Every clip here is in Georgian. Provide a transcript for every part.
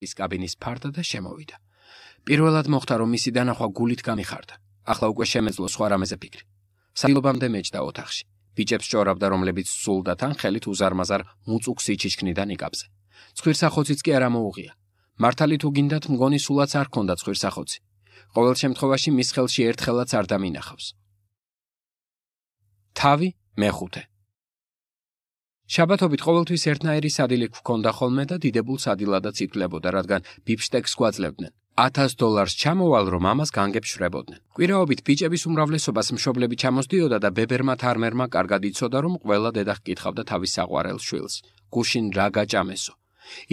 ის კაბინის ფარდა და შემოვიდა. პირველად მოხდა რომ მისი დანახვა გულით გამიხარდა. ახლა უკვე შემეძლო სხვა რამეზე ფიქრი. საილობამდე მეჭდა ოთახში. ბიჭებს შორავდა რომლებიც სულდა თან ხელით უზარმაზარ მუწუკს იჩიჩქნიდა ნიკაპზე. ცხვირსახოციც კი არ ამოუღია. მართალი თუ გინდათ მგონი სულაც არ ქონდა ცხვირსახოცი. ყოველ შემთხვევაში მის ხელში ერთხელაც არ დამინახავს. თავი მეხუთე შაბათობით ყოველთვის ერთნაირი სადილი გვქონდა ხოლმე და დიდებულ სადილადაც იკლებოდა, რადგან ბიფშტექს გვაძლებდნენ. 1000 დოლარს ჩამოვალ, რომ ამას განგებს შრებოდნენ. კვირაობით ბიჭების უმრავლესობას მშობლები ჩამოსდიოდა და ბებერმა თარმერმა კარგად იცოდა, რომ ყველა დედა ხკითხავდა თავის საყვარელ შვილს. გუშინ რა გაჭამესო?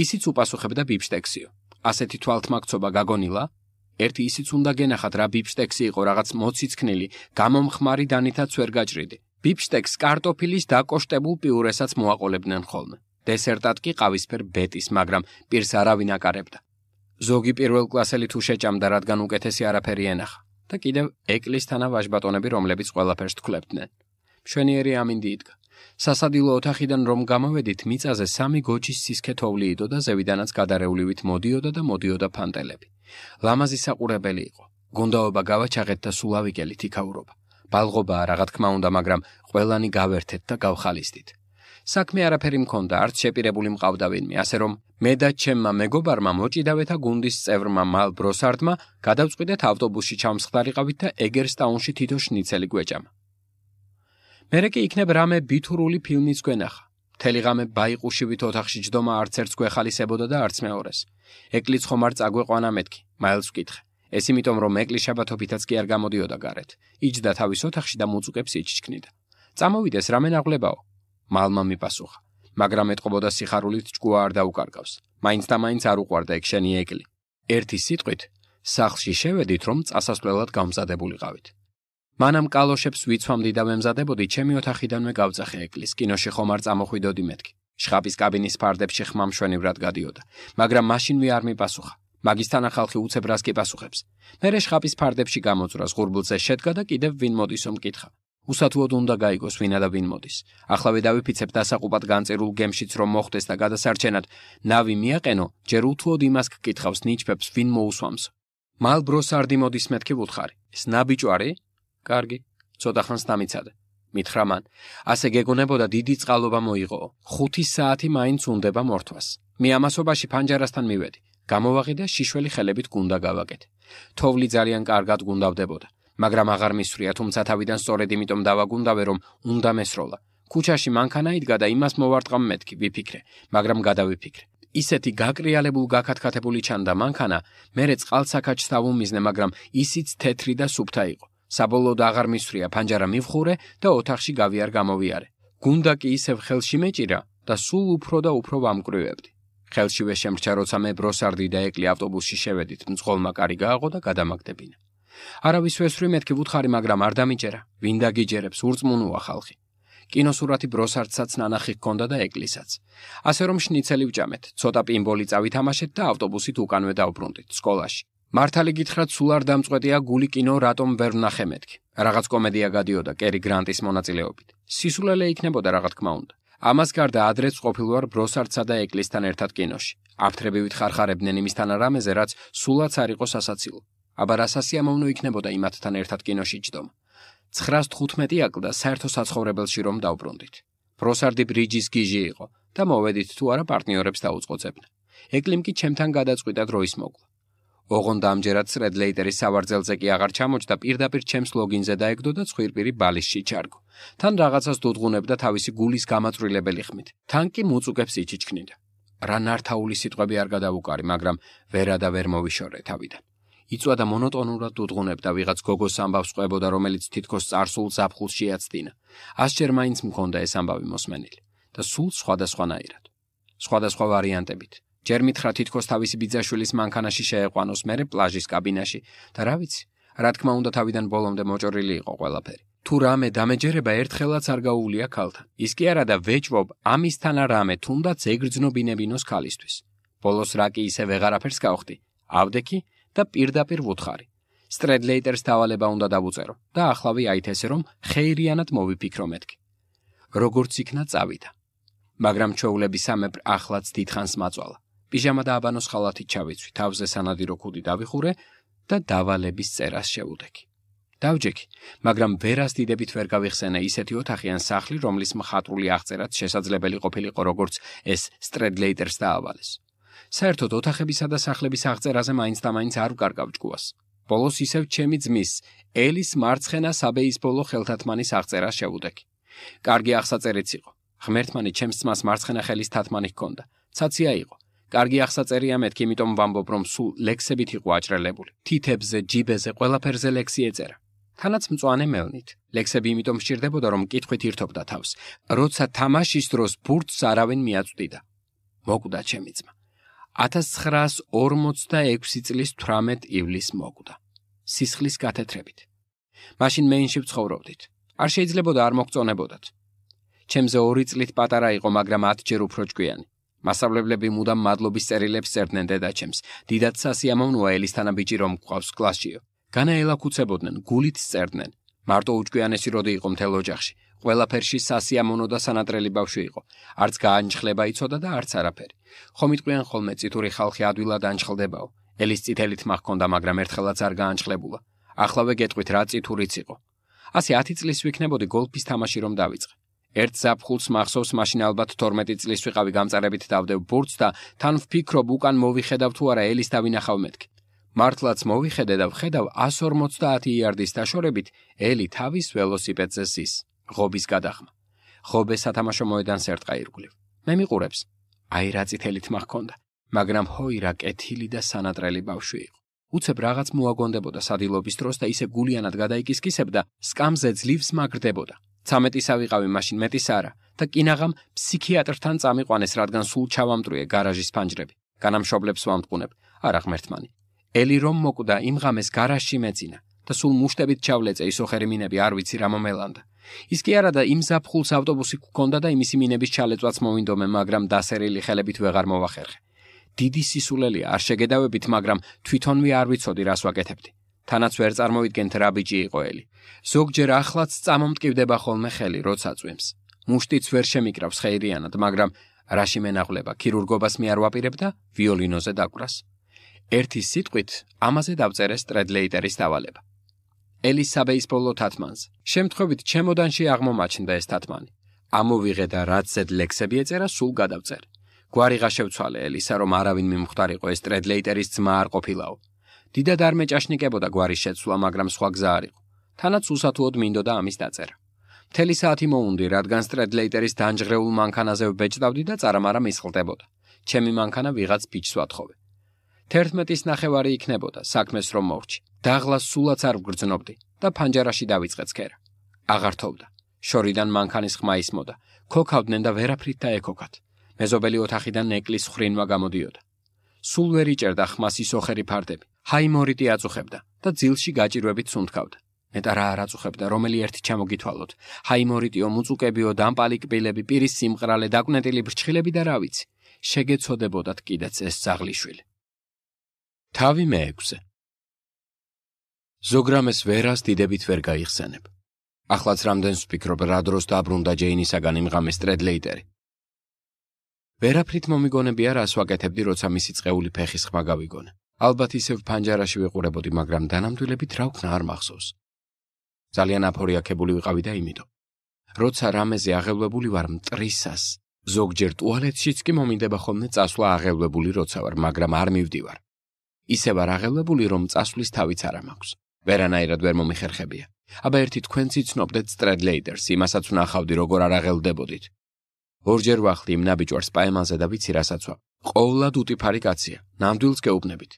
ისიც უპასუხებდა ბიფშტექსიო. ასეთი თვალთმაქცობა გაგონილა? ერთი ისიც უნდა გენახათ, რა ბიფშტექსი იყო, რაღაც მოციცქნილი, გამომხმარი დანითაც ვერ გაჭრიდი. ბიფშტექს კარტოფილის დაკოშტებულ პიურესაც მოაყოლებდნენ ხოლმე. დესერტად კი ყავისფერ ბეტის, მაგრამ პირს არავინ აკარებდა. ზოგი პირველ კლასელი თუ შეჭამდა, რადგან უკეთესი არაფერი ენახა და კიდევ ეკლესთანა ვაჟბატონები, რომლებიც ყველაფერს თქლებდნენ. მშვენიერი ამინდი იდგა. სასადილო ოთახიდან რომ გამოვედით, მიწაზე სამი გოჩის სისქეთოვლი იდო და ზევიდანაც გადარეულივით მოდიოდა და მოდიოდა ფანტელები. ლამაზი საყურებელი იყო. გონდაობა გავაჩაღეთ და სულავი კელით იქაურობა. ბალღობაა რა თქმა უნდა, მაგრამ ყველანი გავერთეთ და გავხალისდით. საქმე არაფერი მქონდა, არც შეპირებული მყავდა ვინმე, ასე რომ მე და ჩემმა მეგობარმა მოჭიდავეთა გუნდის წევრმა მალ ბროსარდმა გადავწყვიტეთ ავტობუსში ჩამსხდარიყავით და ეგერსტაუნში თითო შნიცელი გვეჭამ. მერე კი იქნებ რამე ბითურული ფილმის გვენახა. თელიღამე ბაიყუშივით ოთახში ჯდომა არც ერთს გვეხალისებოდა და არც მეორეს. ეკლიც ხომ არ წაგვეყვანა მეთქი, მაილს ვკითხე. ეს იმიტომ რომ ეკლი შაბათობითაც კი არ გამოდიოდა გარეთ. იჯდა თავის ოთახში და მოწუკებს იჩქნიდა. წამოვიდეს რამენ აღლებაო? მალმა მიპასუხა, მაგრამ ეტყობოდა სიხარულით ჭკუა არ დაუკარგავს. მაინც და მაინც არ უყვარდა ექშენი ეკლი. ერთი სიტყვით, სახლში შევედით, რომ წასასვლელად გამზადებულიყავით. მანამ კალოშებს ვიცვამდი და მემზადებოდი ჩემი ოთახიდანვე გავწახე ეკლის. კინოში ხომ არ წამოხვიდოდი მეთქი? შხაპის კაბინის ფარდებში ხმამშვენივრად გადიოდა, მაგრამ მაშინვე არ მიპასუხა. მაგისტანა ხალხი უცებ რას გეპასუხებს. მერე შხაპის ფარდებში გამოწურას ღურბულზე შედგა და კიდევ ვინ მოდის ომ კითხა. უსათუოდ უნდა გაიგოს ვინა და ვინ მოდის. ახლავე დავიფიცებ დასაყუბად განწერულ გემშიც რომ მოხდეს და გადასარჩენად ნავი მიაყენო, ჯერ უთუოდ იმას გკითხავს ნიჩფებს ვინ მოусვამს. მალბროსარდი მოდის მეთქი ვუთხარი. სნაბიჭვარი? კარგი. ცოტა ხანს დამიცადე. მითხრა მან. ასე გეგონებოდა დიდი წყალობა მოიღო. 5 საათი მაინც უნდა მორთვას. მე ამასობაში ფანჯარასთან მივედი. გამოვაღიდა შიშველი ხელებით გუნდა გავაკეთ. თოვლი ძალიან კარგად გუნდავდებოდა, მაგრამ აღარ მისვრია, თუმცა თავიდან სწორედ იმიტომ დავაგუნდავე, რომ უნდა მესროლა. ქუჩაში მანქანა იდგა და იმას მოვარტყამ მეთქი, ვიფიქრე, მაგრამ გადავიფიქრე. ისეთი გაკრიალებულ გაქათქათებული ჩანდა მანქანა, მერე წყალსაკაჩს დავუმიზნე, მაგრამ ისიც თეთრი და სუფთა იყო. საბოლოოდ აღარ მისვრია, ფანჯარა მივხურე და ოთახში გავიარ გამოვიარე. გუნდა კი ისევ ხელში მეჭირა და სულ უფრო და უფრო ვამკრივებდი. ხელშივე შემრჩა როცა მე ბროსარდი და ეკლი ავტობუსში შევედით, მძღოლმა კარი გააღო და გადამაგდებინა. არავის ვესრვი მეთქი ვუთხარი, მაგრამ არ დამიჯერა, ვინ დაგიჯერებს ურწმუნოა ხალხი. კინოსურათი ბროსარდსაც ნანახი ჰქონდა და ეკლისაც. ასე რომ შნიცელი ვჭამეთ, ცოტა პინბოლი წავითამაშეთ და ავტობუსით უკანვე დავბრუნდით სკოლაში. მართალი გითხრათ, სულ არ დამწყვეტია გული კინო რატომ ვერ ნახე მეთქი. რაღაც კომედია გადიოდა კერი გრანტის მონაწილეობით. სისულელე იქნებოდა რა თქმა უნდა. ამას გარდა ადრეც ყოფილვარ ბროსარცსა და ეკლესთან ერთად კინოში. აფთრები ვითხარხარებდნენ იმისთან არამეზე, რაც სულაც არ იყო სასაცილო. აბა რა სასიამოვნო იქნებოდა იმათთან ერთად კინოში ჯდომა. 915 აკლდა საერთო საცხოვრებელში რომ დაუბრუნდით. ბროსარდი ბრიჯის გიჟი იყო და მოведით თუ არა პარტნიორებს დაუწყოცებდნენ. ეკლიმ კი ჩემთან გადაწყვიტა დროის მოკლა. ოღონდა ამჯერად სრედლეიტერის სავარძელზე კი აღარ ჩამოჭდა პირდაპირ ჩემს ლოგინზე დაეგდო და ცხვირპირი ბალისში ჩარგო თან რაღაცას დუდღუნებდა თავისი გულის გამაწვრილებელი ხმით თან კი მოწუკებს იჩიჩქნიდა რა ნართაული სიტყვები არ გადავუკარი მაგრამ ვერა და ვერ მოვიშორე თავიდან იწვადა მონოტონურად დუდღუნებდა ვიღაც გოგოს ამბავს ყვებოდა რომელიც თითქოს წარსულ ზაფხულში ეცდინა ასჯერ მაინც მქონდა ეს ამბავი მოსმენილი და სულ სხვადასხვანაირად სხვადასხვა ვარიანტებით ჯერ მითხრა თითქოს თავისი ბიძაშვილის მანქანაში შეეყვანოს მერე პლაჟის კაბინაში და რა ვიცი რა თქმა უნდა თავიდან ბოლომდე მოჭრილი იყო ყველაფერი თუ რამე დამეჯერება ერთხელაც არ გაუვლია ქალთან ის კი არა და ვეჭვობ ამისთანა რამე თუნდაც ეგრძნობინებინოს ქალისთვის ბოლოს რა კი ისე ვეღარაფერს გავხდი ავდექი და პირდაპირ ვუთხარი სტრედლეიტერს დავალება უნდა დავუწერო და ახლავე აით ესე რომ ხეირიანად მოვიფიქრო მეთქი როგორც იქნა წავიდა მაგრამ ჩოულები სამებ ახლაც დითხანს მაწვალა პიჟამა და აბანოს ხალათი ჩავიცვი, თავზე სანადირო ქუდი დავიხურე და დავალების წერას შევუდექი. დავჯექი, მაგრამ ვერას დიდებით ვერ გავიხსენე ისეთი ოთახიან სახლი, რომლის მხატვრული აღწერაც შესაძლებელი ყოფილიყო როგორც ეს სტრედლეიტერს დაავალეს. საერთოდ ოთახებისა და სახლების აღწერაზე მაინც და მაინც არ ვკარგავ ჭკუას. ბოლოს ისევ ჩემი ძმის ელის მარცხენა საბეისბოლო ხელთათმანის აღწერა შევუდექი. კარგი აღსაწერიც იყო. ღმერთმანი ჩემს ძმას მარცხენა ხელის თათმანი ჰქონდა. ცაცია იყო. კარგი ახსაწერია მეთქი, იმიტომ ვამბობ, რომ სულ ლექსებით იყო აჭრელებული. თითებზე, ჯიბეზე, ყველაფერზე ლექსი ეწერა. თანაც მწوانه მელნით. ლექსები იმიტომ შეირდებოდა, რომ კითხვით ირთობდა თავს, როცა თამაშის დროს ბურთს არავინ მიაწვდიდა. მოკვდა ჩემი ძმა. 1946 წლის 18 ივლისს მოკვდა. სისხლის კათეთრებით. მაშინ მეინში ვცხოვრობდით. არ შეიძლებოდა არ მოგწონებოდათ. ჩემზე 2 წლით პატარა იყო, მაგრამ 10 ჯერ უფრო ჭკვიანი. მასავლებლები მუდამ მადლობის წერილებს წერდნენ დედაჩემს. დიდად სასიამოვნოა ელისთანა ბიჭი რომ გყავს კლასშიო. განაელაკუცებოდნენ, გულით წერდნენ. მარტო უჭკიანესი როდი იყო მთელ ოჯახში. ყველაფერში სასიამოვნო და სანატრელი ბავშვი იყო. არც გაანჭხლება იცოდა და არც არაფერი. ხომ იტყვიან ხოლმე ციტური ხალხი ადვილად ანჭხლდებაო. ელის წითელით მაგochonda, მაგრამ ერთხელაც არ გაანჭხლებულა. ახლავე გეტყვით რა ციტურიც იყო. ასე 10 წლის ვიქნებოდი გოლფის თამაში რომ დავიწყე. ერთ საფხულს მახსოვს მაშინ ალბათ 12 წლის ვიყავი გამწარებით დავდებ ბურთს და თან ვფიქრობ უკან მოვიხედავ თუ არა ელის დავინახავ მეთქი მართლაც მოვიხედე და ვხედავ 150 იარდის დაშორებით ელი თავის ველოსიპედზე ზის ღობის გადახმა ღობე სათამაშო მოედანს ერთყა ირგვლივ მე მიყურებს აი რა წითელით მაგქონდა მაგრამ ჰოი რა კეთილი და სანატრელი ბავშვი იყო უცებ რაღაც მოაგონდებოდა სადილობის დროს და ისე გულიანად გადაიკისკისებდა სკამზე ძლივს მაგრდებოდა 13-ის ავიღავი, მაშინ მეტის არა და კინაღამ ფსიქიატრთან წამიყვანეს, რადგან სულ ჩავამტრუე გარაჟის ფანჯრები. განამშობლებს ვამტყუნებ, არა ღმერთმანი. ელი რომ მოკვდა იმ ღამეს გარაჟში მეცინა და სულ მუშტებით ჩავლეწე ის ოხერიმინები არ ვიცი რა მომელანდა. ის კი არა და იმ საფხულს ავტობუსი გქონდა და იმისი მინების ჩალეწვაც მოვინდომე, მაგრამ დასერილი ხელებით ვეღარ მოვახერხე. დიდი სისულელია, არ შეგედავებით, მაგრამ თვითონვე არ ვიცოდი რას ვაკეთებდი. თანაც ვერ წარმოვიდგენთ რა ბიჭი იყო ელი. ზოგჯერ ახლაც წამომტკივდება ხოლმე ხელი, როცა წვიმს. მუშტიც ვერ შემიკრავს ხეირიანად, მაგრამ რაში მენაღლება, ქირურგობას მე არ ვაპირებ და ვიოლინოზე დაკვრას. ერთი სიტყვით ამაზე დავწერე სტრედლეიტერის დავალება. ელისაბეის ბოლო თათმანს. შემთხვევით ჩემოდანში აღმომაჩნდა ეს თათმანი. ამოვიღე და რაც ზედ ლექსები ეწერა, სულ გადავწერე. გვარიღა შევცვალე ელისა, რომ არავინ მიმختار იყო ეს სტრედლეიტერის ძმა არ ყოფილიყო. დიდად არ მეჭაშნიკებოდა გვარის შეცვლა, მაგრამ სხვა გზა არ იყო. თანაც უსათუოდ მინდოდა ამის დაწერა. მთელი საათი მოუნდი, რადგან სტრედლეიტერის დანჯღრეულ მანქანაზე ვბეჭდავდი და წარმარა მისხლდებოდა. ჩემი მანქანა ვიღაც ფიჩს ვათხოვე. 11-ის ნახევარი იქნებოდა, საქმეს რომ მოვრჩი. დაღლას სულაც არ ვგრძნობდი და ფანჯარაში დავიწყეთ ქერა. აღართოვდა. შორიდან მანქანის ხმა ისმოდა. ქოქავდნენ და ვერაფრით დაეკოქათ. მეზობელი ოთახიდან ეკლის ხრინვა გამოდიოდა. სულ ვერ იჭერდა ხმას ის ოხერი ფარდები. ჰაიმორიტი აწუხებდა და ძილში გაჭირვებით სუნთქავდა. მეტად რა არაწუხებდა, რომელი ერთი ჩამოგითვალოთ. ჰაიმორიტიო მუწუკებიო დამპალიკბილები, პირის სიმყრალე, დაკვნეტილი ბრჩხილები და რა ვიცი. შეგეცოდებოდათ კიდეც ეს საღლიშვილი. თავი მეექვსე. ზოგრამეს ვერას დიდებით ვერ გაიხსენებ. ახლაც რამდენს ვფიქრობ რა დროს დაბრუნდა ჯეინისაგან იმღამის ტრედლეიტერი. ვერაფრით მომიგონებია რას ვაკეთებდი როცა მისი წეული ფეხის ხმა გავიგონე. ალბათ ისევ პანჯარაში ვიყურებოდი, მაგრამ დანამდვილებით რა ქნა არ მახსოვს. ძალიან აფორიაკებული ვიყავი და იმითო. როცა რამეზე აღებლებული ვარ მტრისას, ზოგჯერ ტუალეტშიც კი მომინდება ხოლმე წასვლა აღებლებული როცა ვარ, მაგრამ არ მივდივარ. ისე ვარ აღებლებული, რომ წასვლის თავიც არ მაქვს. ვერანაირად ვერ მომიხერხებია. აბა ერთი თქვენციც ცნობდეთ სტრედლეიდერს, იმასაც ვნახავდი, როგორ არ აღელდებოდით. ორჯერ ვახლი იმ ნაბიჯვარს პაემანზე და ვიცი რასაცვა. ყოვლად უტიფარი კაცია. ნამდვილს გეუბნებით.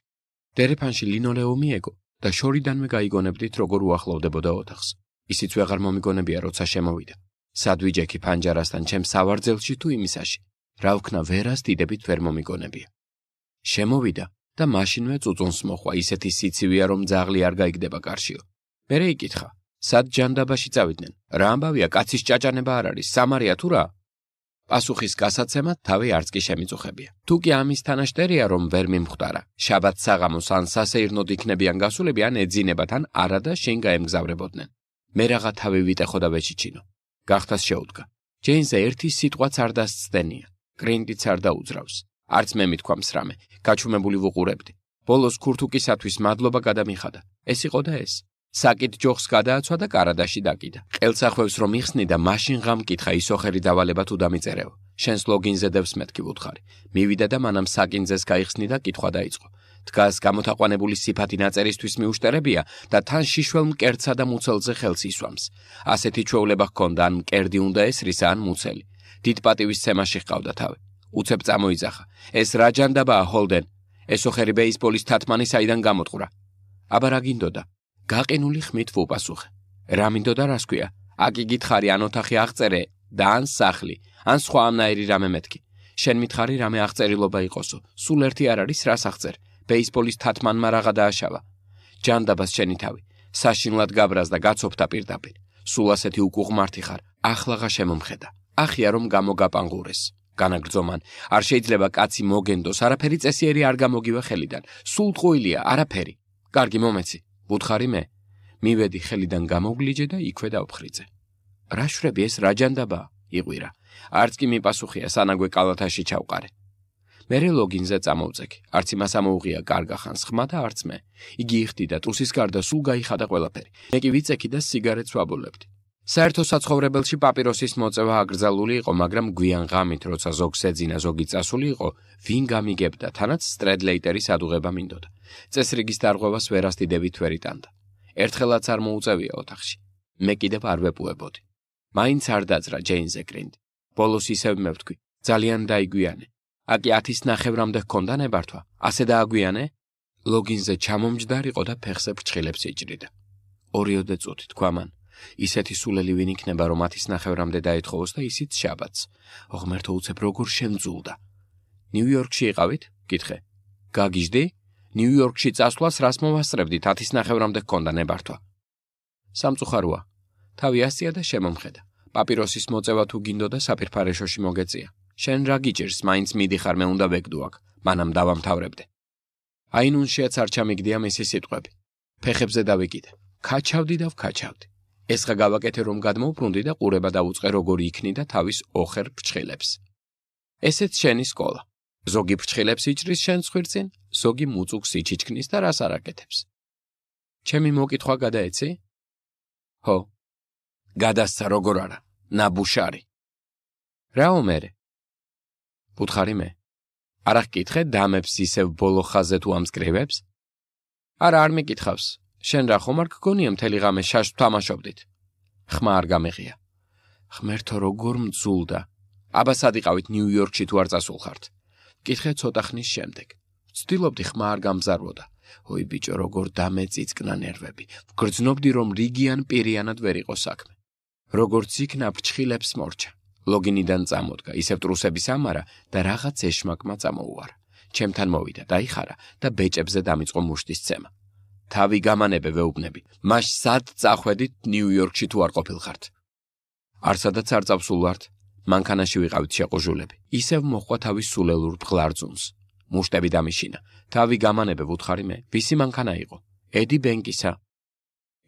დერეფანში ლინოლეუმი ეგო და შორიდანვე გაიგონებდით როგორ უახლოვდებოდა ოთახს ისიც ვეღარ მომიგონებია როცა შემოვიდა სადვიჯეკი პანჯარასთან ჩემ სავარძელში თუ იმისაში რა ვქნა ვერას დიდებით ვერ მომიგონებია შემოვიდა და მაშინვე წუწუნს მოხვა ისეთი სიცივია რომ ძაღლი არ გაიგდება კარშიო მე რეიკითხა სად ჯანდაბაში წავიდნენ რა ამბავია კაცის ჭაჭანება არ არის სამარია თუ რა პასუხის გასაცემად თავი არც კი შემიწუხებია. თუ კი ამის თანაშტერია, რომ ვერ მიმხვდარა, შაბათ საღამოს ან სასეირნოდ იქნებიან გასულები, ან ეძინებათ, ან არა და შენ გაემგზავრებოდნენ. მე რაღა თავი ვიტეხო და ვეჩიჩინო. გახთას შეუდგა. ჯეინზე ერთი სიტყვაც არ დასწდენია. გრინდიც არ დაუძრავს. არც მე მithქვა მსრამე. გაჩუმებული ვუყურებდი. ბოლოს ქურთუკისათვის მადლობა გადამიხადა. ეს იყო და ეს. საკით ჯოხს გადააცვა და კარადაში დაკიდა. ყელს ახვევს რომ იხსნი და მაშინ ღამ კითხა ისოხერი დავალება თუ დამიწერეო. შენს ლოგინზე დევს მეთქი ვუთხარი. მივიდა და მანამ საკინძეს გაიხსნი და კითხვა დაიწყო. დგას გამოთაყვანებული სიფათი ნაწერისთვის მიუშტერებია და თან შიშველ მკერცსა და მუცელზე ხელს ისვამს. ასეთი ჩვეულება ჰქონდა ან მკერდი უნდა ესრისა ან მუცელი. დიდ პატივის ცემაში ჰყავდა თავი. უცებ წამოიძახა. ეს რაჯანდაბა ჰოლდენ. ესო ხერი ბეისბოლის თათმანი საიდან გამოტყურა? აბა რა გინდოდა? გაყინული ხმით ვუპასუხე. რამინდო და რას ქვია? აკი გითხარი ან ოთახი აღწერე და ან სახლი, ან სხვა ამნაირი რამე მეთქი. შენ მითხარი რამე აღწერილობა იყოსო. სულ ერთი არ არის რას აღწერ. ბეისბოლის თათმანმა რაღა დააშალა. ჯანდაბას შენი თავი. საშინლად გაბრაზდა გაცოფთა პირდაპირ. სულ ასეთი უკუღმართი ხარ. ახლაღა შემომხედა. ახია რომ გამოგაპანგურეს. განაგძoman არ შეიძლება კაცი მოგენდოს არაფერი წესიერი არ გამოგივა ხელიდან სულ ტყუილია არაფერი კარგი მომეცი ვუთხარი მე მივედი ხელიდან გამოგვლიჯე და იქვე დავფხრიძე რა შვრები ეს რაჯანდაბა იყვირა არც კი მიპასუხია სანაგვე კალათაში ჩავყარე მერე ლოგინზე წამოვწექი არც იმას ამოუღია გარგახან ხმა და არც მე იგი იხდი და ტუსის გარდა სულ გაიხადა ყველაფერი მე კი ვიწექი და სიგარეთს ვაბოლებდი საერთო საცხოვრებელში პაპიროსის მოწევა აკრძალული იყო, მაგრამ გვიან ღამით, როცა ზოგს ეძინა ზოგი წასული იყო, ვინ გამიგებდა, თანაც სტრედლეიტერის ადუღება მინდოდა. წესრიგის დარღვევას ვერასდიდები თვერიტანდა. ერთხელაც არ მოუწევია ოთახში. მე კიდევ არ ვეპუებოდი. მაინც არ დაძრა ჯეინ ზეკრინდი. ბოლოს ისევ მევთქვი, ძალიან დაიგვიანე. აკი 10-ის ნახევრამდე ჰქონდა ნებართვა. ასე დააგვიანე? ლოგინზე ჩამომჯდარიყო და ფეხზე ფრჩხილებს იჭრიდა. ორიოდე წუთი თქვა მან. ისეთი სულელი ვინ იქნება რომ მათის ნახევრამდე დაეთხოვოს და ისიც შაბათს ოღმერთო უცებ როგორ შემძულდა ნიუ-იორკში იყავით გითხე გაგიჟდი ნიუ-იორკში წასვლას რას მოვასწრებდი თათის ნახევრამდე გქონდა ნებართვა სამწუხაროა თავი ასია და შემომხედა პაპიროსის მოწევა თუ გინდოდა საფირფარეშოში მოგეწია შენ რა გიჭირს მაინც მიდიხარ მე უნდა ვეგდუაკ მანამ დავამთავრებდე აი ნუ შეაც არ ჩამიგდია მისი სიტყვები ფეხებზე დავიკიდე ქაჩავდი და ვქაჩავდი ეს ხა გავაკეთე რომ გადმოვბრუნდი და ყურება დაუწყე როგორი იქნება თავის ოხერ ფრჩხილებს ესეც შენი სკოლა ზოგი ფრჩხილებს იჭრის შენ ცხვირცინ ზოგი მუწუკს იჭიჭკნის და რას არაკეთებს ჩემი მოკითხვა გადაეცი ჰო გადასცა როგორ არა ნაბუშარი რა უმერე ვუთხარი მე არ აღკითხე დამებს ისევ ბოლო ხაზე თუ ამსკრივებს არა არ მეკითხავს შენ რა ხომ არ გგონია მთელი ღამე შაშ თამაშობდით? ხმა არ გამეღია. ღმერთო როგორ მძულდა. აბასად იყავით ნიუ-იორკში თუ არ წასულხართ? მკითხე ცოტა ხნის შემდეგ. ვცდილობდი ხმა არ გამზარდოდა. ოი ბიჭო, როგორ დამეწიწკნა ნერვები. ვგრძნობდი რომ რიგიან პირიანად ვერ იყო საქმე. როგორც იქნა ფრჩხილებს მორჩა. ლოგინიდან წამოდგა, ისევ ტრუსების ამარა და რაღაც ეშმაკმა წამოუარ. ჩემთან მოვიდა, დაიხარა და ბეჭებზე დამიწყო მუშტის წემა. თავი გამანებე ვეუბნები. მაშ სად წახვედით ნიუ-იორკში თუ არ ყოფილხართ? არსადაც არ წავსულართ, მანქანაში ვიყავით შეყოჟულები. ისევ მოხვა თავის სულელურ ბღლარძუნს. მუშტები დამიშინა. თავი გამანებე ვუთხარი მე, ვისი მანქანა იყო? ედი ბენკისა.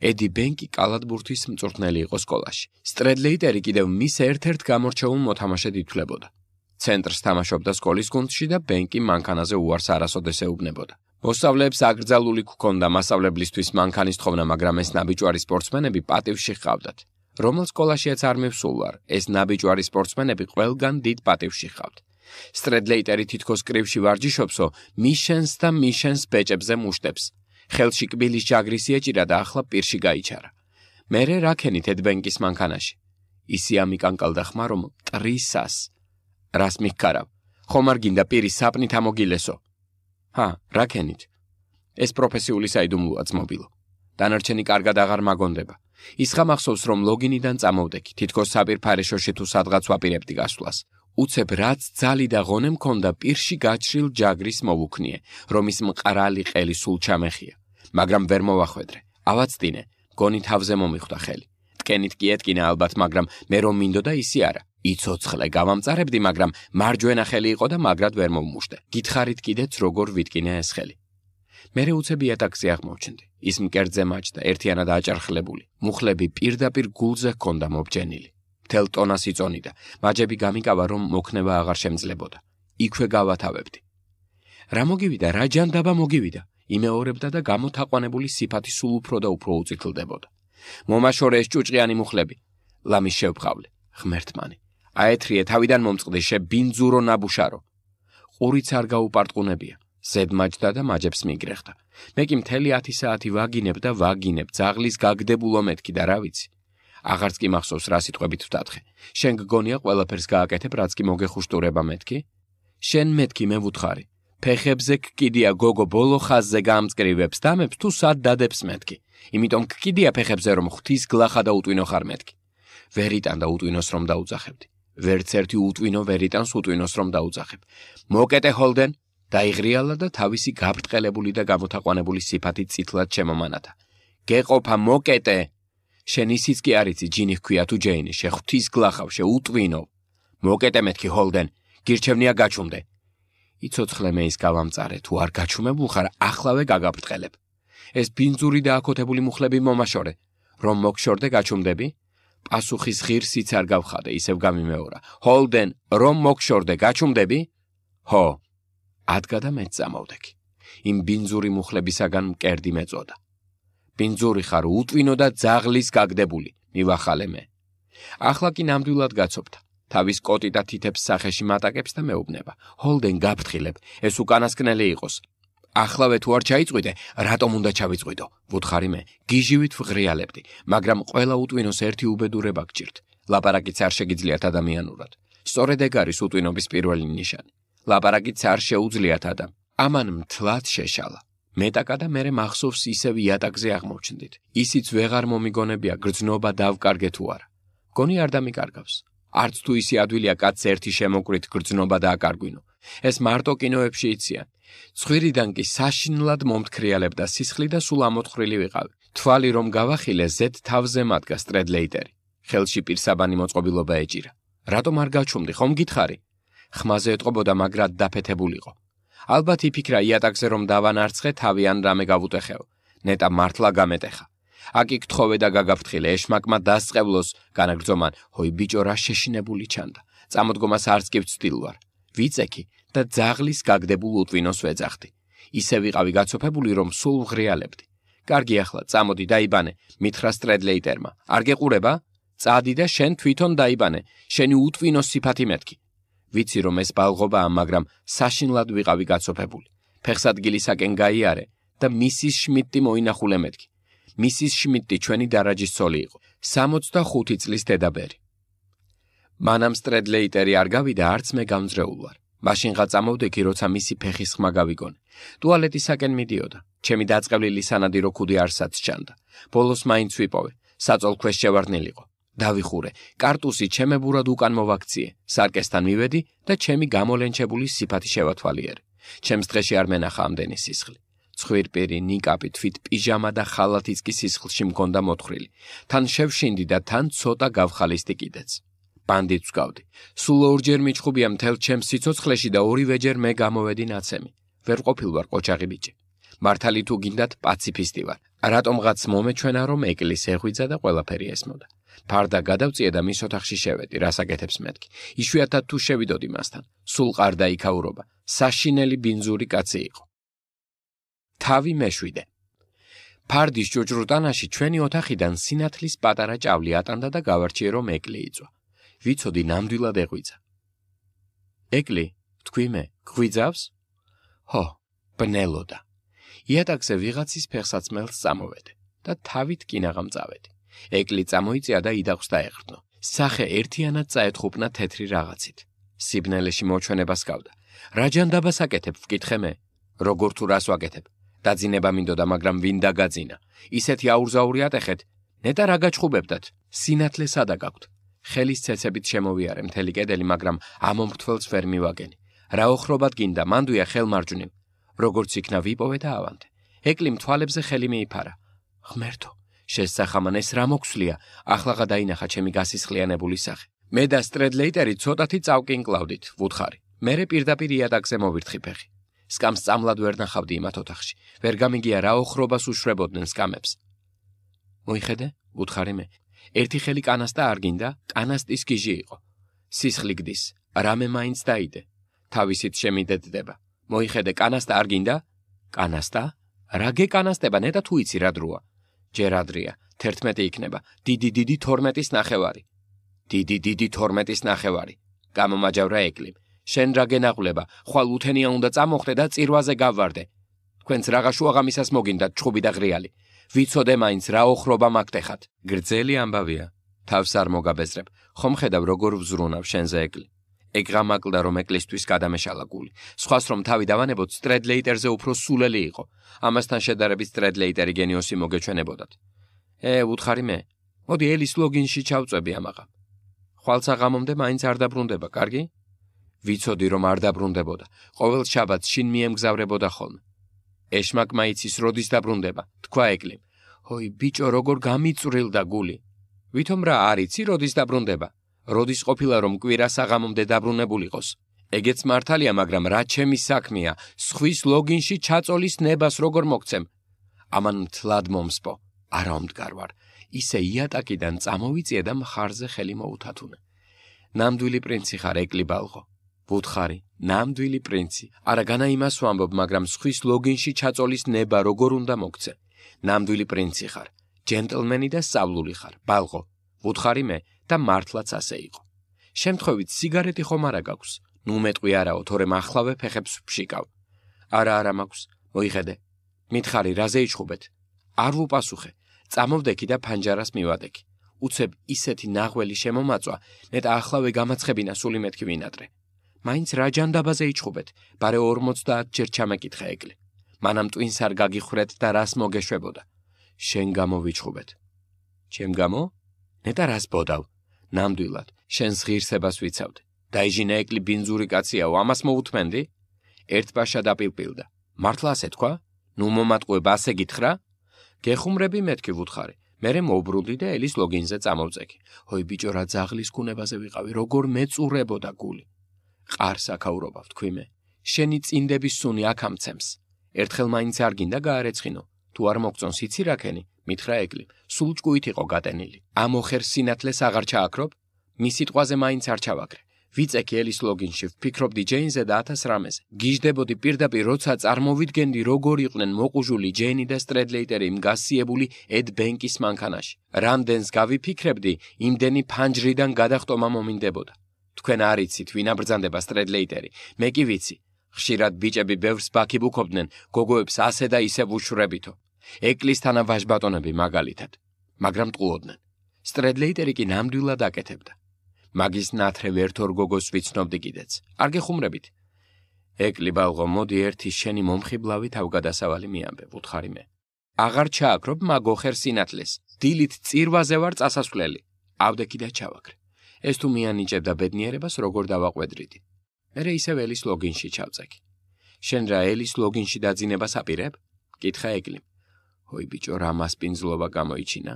ედი ბენკი კალათბურთის მწვრთნელი იყო სკოლაში. სტრედლეიტერი კიდევ მის ერთ-ერთ გამორჩეულ მოთამაშედ ითვლებოდა. ცენტრს თამაშობდა სკოლის გუნდში და ბენკი მანქანაზე უარს არასოდეს ეუბნებოდა. მოსავლებს აკრძალული გქონდა მასავლებლისთვის მანქანის თხოვნა, მაგრამ ეს ნაბიჯვარი სპორტსმენები პატივში ხავდათ. რომელ სკოლაშიც არ მევსულვარ, ეს ნაბიჯვარი სპორტსმენები ყველგან დიდ პატივში ხავთ. სტრედლეიტერი თითქოს კრივში ვარჯიშობსო, მიშენს და მიშენს ბეჭებზე მუშტებს. ხელში კბილის ჯაგრისი ეჭირა და ახლა პირში გაიჩარა. მერე რაკენით ედბენკის მანქანაში. ისე ამიკანკალდა ხმა რომ ტრისას. რას მიხარავ? ხომ არ გინდა პირის საპნით ამოგილესო? ჰა, რაკენით. ეს პროფესიული საიდუმლოა ძმობილო. დანარჩენი კარგად აღარ მაგონდება. ის ხამახსოვს, რომ ლოგინიდან წამოვდექი, თითქოს საპირფარეშოში თუ სადღაც ვაპირებდი გასვლას. უცებ რაც ძალი და ღონე მქონდა პირში გაჭრილ ჯაგრის მოვუქნიე, რომ ის მყრალი ყელი სულ ჩამეხია, მაგრამ ვერ მოвахვედრე. ავაცდინე, გონი თავზე მომიხვდა ხელი. ტკენით კი ეტკინა ალბათ, მაგრამ მე რომ მინდოდა ისე არა. იцоცხლე გამამწარებდი მაგრამ მარჯვენა ხელი იყო და მაგრად ვერ მომუშდე გითხარით კიდეც როგორ ვიტკინე ეს ხელი მე რეუცებია ტაქსი აღმოჩნდი ის მკერდზე მაჭდა ერთიანად აჭარხლებული მუხლები პირდაპირ გულზე ჰქონდა მობჯენილი თელტონას იწონიდა მაჯები გამიკავა რომ მოქნევა აღარ შემძლებოდა იქვე გავათავებდი რა მოგივიდა რა ჯანდაბა მოგივიდა იმეორებდა და გამოთაყვანებული სიფათი სულ უფრო და უფრო უწითლდებოდა მომაშორე ეს ჭუჭყიანი მუხლები ლამის შევფხავლე ღმერთმანი აეთრიე თავიდან მომწყდეშე ბინძურო ნაბუშარო. ყურიც არ გაუპარტყუნებია. ზედმაჯდა და მაჯებს მიგრეხდა. მე კი მთელი 10 საათი ვაგინებ და ვაგინებ ზაღლის გაგდებულო მეთქი და რა ვიცი. აღარც კი მახსოვს რა სიტყვებით ვთანხე. შენ გგონია ყველაფერს გააკეთებ, რაც კი მოგეხუშტურება მეთქი? შენ მეთქი მე ვუთხარი. ფეხებზე კიდია გოგო ბოლო ხაზზე გამწკრივებს დამებს თუ სად დადებს მეთქი? იმიტომ კიდია ფეხებზე რომ ღთის გлаха და უტვინო ხარ მეთქი. ვერიტან და უტვინოს რომ დაუძახებდი. ვერცერთი უტვინო ვერიტანს უტვინოს რომ დაუძახებ. მოკეტე ჰოლდენ დაიღრიალა და თავისი გაბრტყელებული და გამოთაყვანებული სიფათი წითლად შემომანათა. გეყოფა მოკეტე შენისიც კი არიცი ჯინი ხქია თუ ჯეინი შეხთვის გлахავ შეუტვინო მოკეტე მეთქი ჰოლდენ გირჩევნია გაჩუმდე იცოცხლე მე ის გავამწარე თუ არ გაჩუმებულ ხარ ახლავე გაგაბრტყელებ ეს ბინძური და აკოთებული მუხლები მომაშორე რომ მოგშორდე გაჩუმდები პასუხის ღირსიც არ გავხადე, ისევ გამიმეორა. ჰოლდენ, რომ მოგშორდე, გაჩუმდები? ჰო. ადგა და მეც წამოვდექი. იმ ბინძური მუხლებისაგან მკერდი მეწოდა. ბინძური ხარ უტვინო და ძაღლის გაგდებული, მივახალე მე. ახლა კი ნამდვილად გაცოფთ. თავის კოტი და თითებს სახეში მატაკებს და მეუბნება. ჰოლდენ გაფრთხილებ, ეს უკანასკნელი იყოს, ახლავე თუ არ ჩაიწვიდე, რატომ უნდა ჩავიწვიდო? ვუთხარი მე, გიჟივით ვღრიალებდი, მაგრამ ყველა უტვინოს ერთი უბედურება გჭირთ. ლაპარაკიც არ შეგიძლიათ ადამიანურად. სწორედ ეგ არის უტვინობის პირველი ნიშანი. ლაპარაკიც არ შეუძლიათ ადამიანს. ამან მთლად შეშალა. მეტაკა და მერე მახსოვს ისევ იატაკზე აღმოჩნდით. ისიც ვეღარ მომიგონებია გრძნობა დავკარგე თუ არა. გონი არ დამიკარგავს. არც თუ ისე ადვილია კაცს ერთი შემოკრით გრძნობა დააკარგინო. ეს მარტო კინოებში იციან. ცხვირიდან კი საშინლად მომთქრიალებდა სისხლი და სულ ამოთხრილი ვიყავი. თვალი რომ გავახილე ზეთ თავზე მადგა სტრედლეიტერი. ხელში პირსაბანი მოწყობილობა ეჭირა. რატომ არ გაჩუმდი ხომ გითხარი? ხმაზე ეტყობოდა მაგრად დაფეთებულიყო. ალბათ იფიქრა იატაკზე რომ დავანარცხე თავი ან რამე გავუტეხეო. ნეტა მართლა გამეტეხა. აკი გთხოვე და გაგაფრთხილე ეშმაკმა დასწებლოს განაგძომან ჰოი ბიჭო რა შეშინებული ჩანდა. წამოდგომას არც კი ვცდილვარ. ვიწექი და ძაღლის გაგდებულ უტვინოს ვეძახდი. ისე ვიყავი გაცოფებული, რომ სულ ღრიალებდი. კარგი, ახლა წამოდი დაიბანე მითრა სტრედლეიტერმა. არ გეყურება? წადი და შენ თვითონ დაიბანე, შენი უტვინოს სიფათი მეთქი. ვიცი რომ ეს ბალღობაა, მაგრამ საშინლად ვიყავი გაცოფებული. ფეხსადგილისაკენ გაიარე და მისის შმიტტი მოინახულე მეთქი. მისის შმიტტი ჩვენი დარაჯის სოლი იყო, 65 წლის დედაბერი. მანამ სტრედლეიტერი არ გავიდა, არც მე გამძრეულვარ. მაშინ ღა წამოვდექი როცა მისი ფეხის ხმა გავიგონე ტუალეტისაკენ მიდიოდა ჩემი დაწყევლილი სანადირო ქუდი არსაც ჩანდა ბოლოს მაინც ვიპოვე საწოლ ქვეშ შევარნილიყო დავიხურე კარტუსი ჩემებურად უკან მოვაქციე სარკესთან მივედი და ჩემი გამოლენჩებული სიფათი შევათვალიერ ჩემს დღეში არ მენახა ამდენი სისხლი ცხვირპირი ნიკაპი თვით პიჟამა და ხალათიც კი სისხლში მქონდა მოთხრილი თან შევშინდი და თან ცოტა გავხალისტი კიდეც ბანდიც გავდი. სულ ორჯერ მიჭხუბია მთელ ჩემს სიცოცხლეში და ორივეჯერ მე გამოვედი ნაცემი. ვერ ყოფილვარ ყოჩაღი ბიჭი. მართალი თუ გინდათ პაციფისტი ვარ. რატომღაც მომეჩვენა რომ ეკლის ეღვიძა და ყველაფერი ესმოდა. ფარდა გადავწია და მის ოთახში შევედი, რასაკეთებს მეთქი. იშვიათად თუ შევიდოდი მასთან. სულ ყარდა იქაურობა. საშინელი ბინძური კაცი იყო. თავი მეშვიდე. ფარდის ჯოჯრუტანაში ჩვენი ოთახიდან სინათლის პატარა ჭავლი ატანდა და გავარჩიე რომ ეკლი იწვა. ვიცოდი ნამდვილად ეღვიძა. ეკლი, თქვი მე, გვიძავს? ჰო, პნელოდა. იატაკზე ვიღაცის ფეხსაცმელს წამოვედე და თავით კინაღამ წავედი. ეკლი წამოიწია და იდახსდა ეხრნო. სახე ერთიანად წაეთხუპნა თეთრი რაღაცით. სიბნელეში მოჩვენებას გავდა. რაჯანდაბას აკეთებ, ვკითხე მე, როგორ თუ რას ვაკეთებ? დაძინება მინდოდა, მაგრამ ვინ დაგაძინა? ისეთი აურზაურიათ ეხეთ. ნეტა რა გაჩხუბებდათ? სინათლე სადა გაგვდა? ხელის ცეცებით შემოვიარე მთელი კედელი, მაგრამ ამომრთველს ვერ მივაგენი. რა ოხრობად გინდა, მანდვია ხელმარჯვნი. როგორც იქნა ვიპოვე და ავანდე. ეკლიმ თვალებზე ხელი მიიფარა. ღმერთო, შესახამანეს რა მოქსლია, ახლა გადაინახა ჩემი გასისხლიანებული სახე. მე და სტრედლეიტერი ცოტათი წავკინკლავდით, ვუთხარი. მე პირდაპირ იატაკზე მოვირთხი ფეხი. სკამს წამლად ვერ ნახავდი იმათ ოთახში. ვერ გამიგია რა ოხრობას უშრებოდნენ სკამებს. მოიხედე? ვუთხარი მე. ერთი ხელი კანასტა არ გინდა, კანასტის გიჟი იყო. სისხლიგდის, რამე მაინც დაიდე. თავისით შემიდედდება. მოიხედე კანასტა არ გინდა? კანასტა? რა გეკანასტება, ნედა თუ იცი რა დროა? ჯერ ადრია, 11 იქნება. დიდი დიდი 12-ის ნახევარი. დიდი დიდი 12-ის ნახევარი. გამომაჯავრა ეკლიმ. შენ რა გენაღლება, ხვალ უთენია უნდა წამოხდე და წირვაზე გავარდე. თქვენც რაღაშუ აღამისას მოგინდათ ჩხუბი და ღრიალი. ვიცოდე მაინც რა ოხრობა მაგდეხათ. გრძელი ამბავია. თავს არ მოგაბეზრებ. ხომ ხედავ როგორ ვზრუნავ შენზე ეგლი. ეგ გამაკლდა რომ ეკლისთვის გადამეშალა გული. სხვას რომ თავი დავანებოთ სტრედლეიტერზე უფრო სულელი იყო. ამასთან შედარებით სტრედლეიტერი გენიოსი მოგეჩვენებოდათ. ე, უთხარი მე. მოდი ელის ლოგინში ჩავწვევი ამაღა. ხვალცაღამომდე მაინც არ დაბრუნდება, კარგი? ვიცოდი რომ არ დაბრუნდებოდა. ყოველ შაბათს შინ მიემგზავრებოდა ხოლმე. ეშმაკმა იცის როდის დაბრუნდება თქვა ეკლემ ოი ბიჭო როგორ გამიწრილდა გული ვითომ რა არიცი როდის დაბრუნდება როდის ყოფილა რომ კვირა საღამომდე დაბრუნებულიყოს ეგეც მართალია მაგრამ რა ჩემი საქმეა სხვის ლოგინში ჩაწოლის ნებას როგორ მოგცემ ამან თლად მომსპო არა ამდგარ ვარ ისე იატაკიდან წამოვიწია და მხარზე ხელი მოუთათუნე ნამდვილი პრინცი ხარ ეკლი ბალღო ბუთხარი, ნამდვილი პრინცი. არა განაიმას ვამბობ, მაგრამ სხვის ლოგინში ჩაწოლის ნება როგორ უნდა მოგცე. ნამდვილი პრინცი ხარ, ჯენტლმენი და სავლული ხარ, ბალღო. ბუთხარი მე და მართლაც ასე იყო. შემთხვევით სიგარეტი ხომ არა გაქვს? ნუ მეტყვი არაო, თორემ ახლავე ფეხებს ფშიკავ. არა, არა მაქვს. მოიხედე. მითხარი, რა ზეიჭხუბეთ? არ ვუპასუხე. წამოვდექი და ფანჯარას მივადექი. უცებ ისეთი ნაღველი შემომაწვა, ნეტა ახლავე გამაცხებინა სული მეთქი ვინადრე. მაინც რაჯანდაბაზე იჭუბეთ, bare 50 ჯერ ჩამეკითხა ეგლი. მანამ ტვინს არ გაგიხრეთ და რას მოგეშვებოდა? შენ გამოვიჭუბეთ. ჩემ გამო? ნეტა რას ბოდავ? ნამდვილად, შენს ღირსებას ვიცავდი. დაიჟინა ეგლი ბინძური კაციაო, ამას მოუთმენდი? ერთბაშა დაპილპილდა. მართლა ასე თქვა? ნუ მომატყუებ ასე გითხრა? გეხუმრები მეთქი ვუთხარი. მერე მოუბრუნდი და ელის ლოგინზე წამოვწექი. ჰოი ბიჭო რა ძაღლის გუნებაზე ვიყავი, როგორ მეწურებოდა გული. ყარს აკავრობავ თქვი მე შენი წინდების სუნი აკამცემს ერთხელ მაინც არ გინდა გაარეცხინო თუ არ მოგწონს იცირაკენი მithra ეგლი სულ ჭკუით იყო გატენილი ამოხერ სინათლეს აღარ ჩააქრობ მი სიტყვაზე მაინც არ ჩავაგრე ვიწექი ელის ლოგინში ფიქრობდი ჯეინზე და 1018-ს გიждდებოდი პირდაპირ როცა წარმოვიდგენდი როგორ იყვნენ მოყუჟული ჯენი და სტრედლეიტერი მგასიებული ედ ბენკის მანქანაში რამდენს გავიფიქრებდი იმდენი ფანჯრიდან გადახტომა მომინდებოდა თქვენ არ იცით, ვინ აბრძანდება სტრედლეიტერი. მე კი ვიცი. ხშირად ბიჭები ბევრს ბაქიბუქობდნენ, გოგოებს ასე და ისე უშრებითო. ეკლისთანა ვაჟბატონები მაგალითად, მაგრამ ტყუოდნენ. სტრედლეიტერი კი ნამდვილად აკეთებდა. მაგის ნათრევ ერთორ გოგოს ვიცნობდი კიდეც. არ გეხუმრებით. ეკლი ბალღო, მოდი ერთი შენი მომხიბლავი თავგადასავალი მიამბე, უთხარი მე. აღარ ჩააქრობ მაგო ხერ სინათლეს. დილით წირვაზე ვარ წასასვლელი. ავდე კიდე ჩავაგრე. ეს თუ მიანიჭებდა ბედნიერებას, როგორ დავაყვედრიდი? მე რე ისევ ელის ლოგინში ჩავწეკი. შენ რა ელის ლოგინში დაძინებას აპირებ? კითხა ეგლი. ოი ბიჭო, რა მასპინძლობა გამოიჩინა?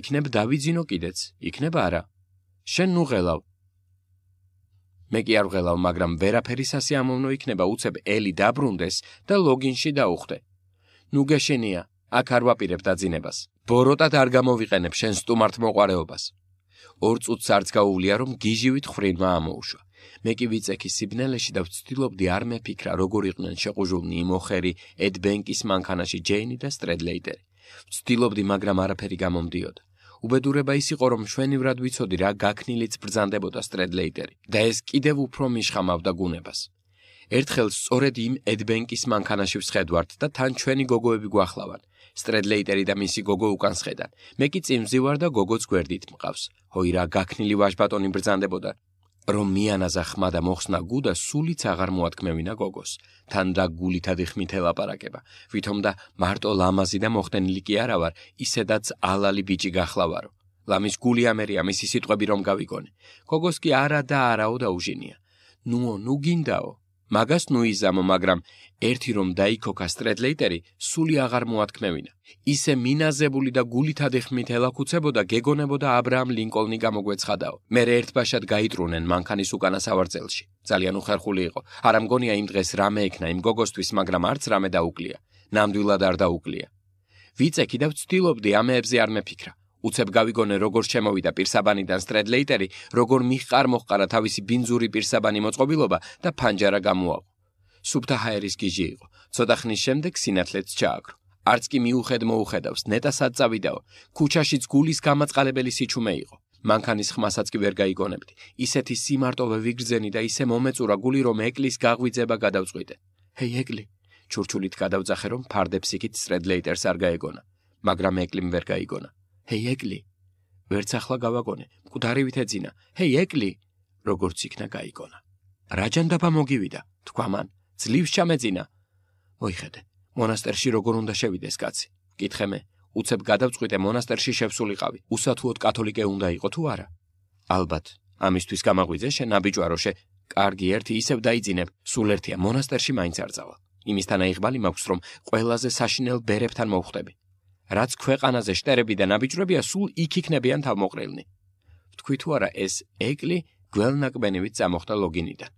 იქნებ დავიძინო კიდეც, იქნებ არა. შენ ნუ ღელავ. მე კი არ ღელავ, მაგრამ ვერაფერი სასი ამოვნო იქნება, უცებ ელი დაბრუნდეს და ლოგინში დაუხდე. ნუ გეშენია, აქ არ ვაპირებ დაძინებას. ბოროტად არ გამოვიყენებ შენ სტუმართ მოყარეობას. ორ წუთს არც გაუვლია რომ გიჟივით ხრინვა ამოუშვა მე კი ვიწექი სიბნელეში და ვცდილობდი არ მეფიქრა როგორ იყვნენ შეყუჟულნი იმოხერი ედ ბენკის მანქანაში ჯეინი და სტრედლეიტერი ვცდილობდი მაგრამ არაფერი გამომდიოდა უბედურება ის იყო რომ შვენივრად ვიცოდი რა გაქნილიც ბრძანდებოდა სტრედლეიტერი და ეს კიდევ უფრო მიშხამავდა გუნებას ერთხელ სწორედ იმ ედ ბენკის მანქანაში ვსხედავთ და თან ჩვენი გოგოები გვახლავთ სტრედლეიტერი და მისი გოგო უკან შედან. მე კი წიმზი ვარ და გოგოც გვერდით მყავს. ჰოი რა გაქნილი ვაშბატონი ბრძანდებოდა. რომ მიანაზა ხმა და მოხსნა გუდა სულიც აღარ მოადგმევინა გოგოს. თან და გულითადი ხმით ელაპარაკება. ვითომდა მარტო ლამაზი და მოხდენილი კი არა ვარ, ისედაც ალალი ბიჭი გახლავარო. ლამის გული ამერია მისი სიტყვები რომ გავიგონე. გოგოს კი არა და არაო დაუჟინია. ნუო, ნუ გინდაო? მაგას ნუიზამო, მაგრამ ერთი რომ დაიქო კასტრედლეიტერი, სული აღარ მოათქმევინა. ისე მინაზებული და გულითად ეხმით ელაკუცებოდა გეგონებოდა ა ブラ ამ ლინკოლნი გამოგვეცხადაო. მე ერთბაშად გაიტრუნენ მანქანის უკანა სავარძელში. ძალიან უხერხული იყო. არ ამგონია იმ დღეს რამე ექნა იმ გოგოსთვის, მაგრამ არც რამე დაუკლია. ნამდვილად არ დაუკლია. ვიცე კიდევ ვწtildeობდი ამეებზე არ მეფიქრა. უცებ გავიგონე როგორ შემოვიდა პირსაბანიდან სტრედლეიტერი, როგორ მიხარ მოხარა თავისი ბინძური პირსაბანი მოწყობილობა და ფანჯარა გამოაყო. სუფთა ჰაერის გიჟი იყო. ცოტა ხნის შემდეგ სინათლეც ჩააგრო. არც კი მიუხედ მოუხედავს, ნეტასაც წავიდაო. ქუჩაშიც გულის გამაწყალებელი სიჩუმე იყო. მანქანის ხმასაც კი ვერ გაიგონებდი. ისეთი სიმარტოვე ვიგრძენი და ისე მომეწურა გული, რომ ეკლის გაღვიძება გადავწყვიტე. ჰეი ეკლი, ჩურჩულით გადავძახე, რომ ფარდებს იქით სტრედლეიტერს არ გაეგონა, მაგრამ ეკლიმ ვერ გაიგონა. ჰეი ეკლი ვერც ახლა გავაგონე მკვდარი ვით ეძინა ჰეი ეკლი როგორც იქნა გაიგონა რაჯანდაბა მოგივიდა თქვა მან ძლივს ჩამეძინა მოიხედე მონასტერში როგორ უნდა შევიდეს კაცი მკითხე მე უცებ გადავწყვიტე მონასტერში შევსულიყავი უსათუოდ კათოლიკე უნდა იყო თუ არა ალბათ ამისთვის გამაღვიძე შენ აბიჯვაროშე კარგი ერთი ისევ დაიძინებ სულ ერთია მონასტერში მაინც არ წავალ იმისთანაიღბალი მაქვს რომ ყველაზე საშინელ ბერებთან მოხვდები რაც ქვეყანაზე შტერები და ნაბიჯრებია, სულ იქ იქნებიან თავმოყრილნი. თქვი თუ არა ეს ეკლი გველნაკბენივით წამოხდა ლოგინიდან.